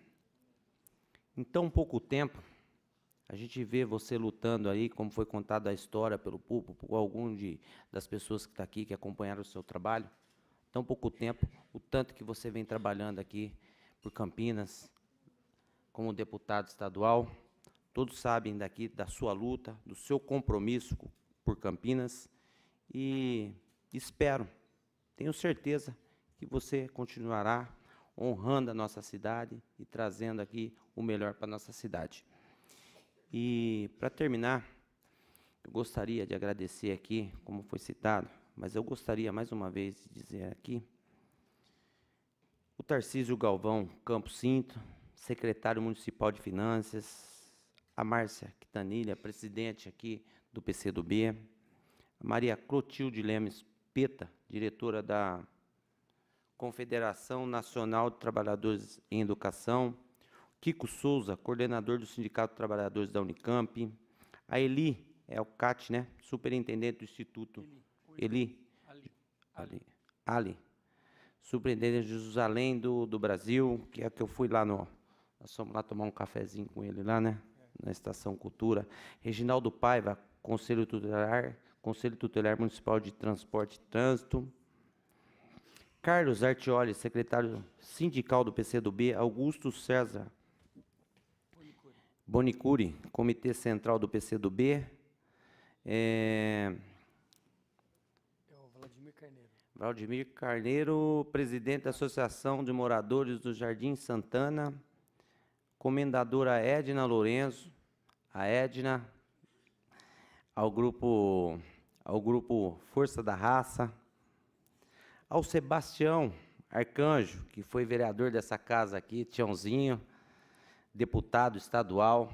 Speaker 3: em tão pouco tempo a gente vê você lutando aí, como foi contada a história pelo público por algum de, das pessoas que está aqui, que acompanharam o seu trabalho, tão pouco tempo, o tanto que você vem trabalhando aqui por Campinas, como deputado estadual, todos sabem daqui da sua luta, do seu compromisso por Campinas, e espero, tenho certeza que você continuará honrando a nossa cidade e trazendo aqui o melhor para a nossa cidade. E, para terminar, eu gostaria de agradecer aqui, como foi citado, mas eu gostaria mais uma vez de dizer aqui, o Tarcísio Galvão Campos Cinto, secretário municipal de finanças, a Márcia Quitanilha, presidente aqui do PCdoB, a Maria Clotilde Lemes Peta, diretora da Confederação Nacional de Trabalhadores em Educação, Kiko Souza, coordenador do Sindicato de Trabalhadores da Unicamp, a Eli, é o CAT, né? Superintendente do Instituto. Eli. Eli. Ali. Ali. Superintendente de Jerusalém do, do Brasil, que é que eu fui lá no. Nós fomos lá tomar um cafezinho com ele lá, né? É. Na Estação Cultura. Reginaldo Paiva, Conselho Tutelar, Conselho Tutelar Municipal de Transporte e Trânsito. Carlos Artioli, secretário sindical do PCdoB, Augusto César Bonicuri, Comitê Central do PCdoB. É... é o Vladimir Carneiro. Vladimir Carneiro, presidente da Associação de Moradores do Jardim Santana. Comendadora Edna Lourenço. A Edna. Ao grupo, ao grupo Força da Raça ao Sebastião Arcanjo, que foi vereador dessa casa aqui, Tiãozinho, deputado estadual,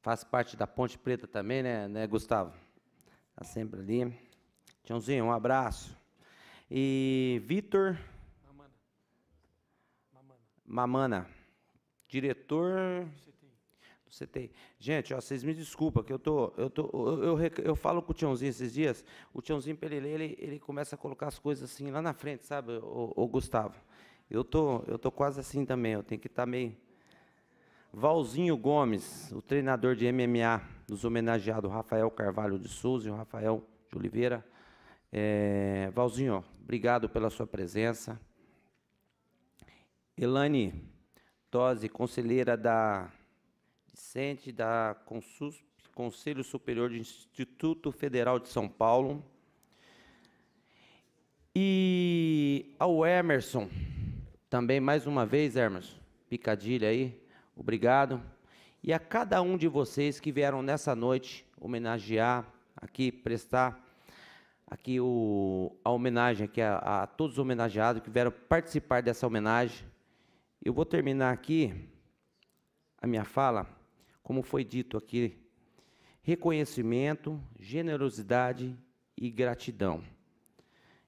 Speaker 3: faz parte da Ponte Preta também, né, né Gustavo? Está sempre ali. Tiãozinho, um abraço. E Vitor... Mamana. Mamana. Mamana diretor... Você tem. Gente, ó, vocês me desculpem que eu tô. Eu, tô eu, eu, eu falo com o Tiãozinho esses dias, o Tiãozinho Pelele, ele, ele começa a colocar as coisas assim lá na frente, sabe, o, o Gustavo? Eu tô, eu tô quase assim também, eu tenho que estar tá meio. Valzinho Gomes, o treinador de MMA, dos homenageados Rafael Carvalho de Souza e o Rafael de Oliveira. É, Valzinho, obrigado pela sua presença. Elane Tosi, conselheira da Vicente, da Consul Conselho Superior do Instituto Federal de São Paulo, e ao Emerson, também mais uma vez, Emerson, picadilha aí, obrigado. E a cada um de vocês que vieram nessa noite homenagear aqui, prestar aqui o, a homenagem aqui a, a todos os homenageados que vieram participar dessa homenagem. Eu vou terminar aqui a minha fala como foi dito aqui, reconhecimento, generosidade e gratidão.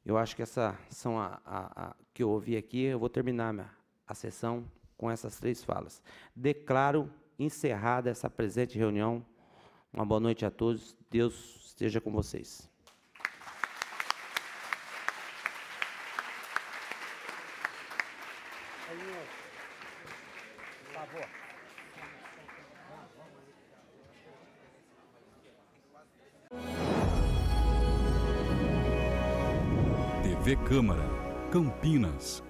Speaker 3: Eu acho que essa são a, a, a, que eu ouvi aqui. Eu vou terminar minha, a sessão com essas três falas. Declaro encerrada essa presente reunião. Uma boa noite a todos. Deus esteja com vocês.
Speaker 1: Câmara,
Speaker 12: Campinas,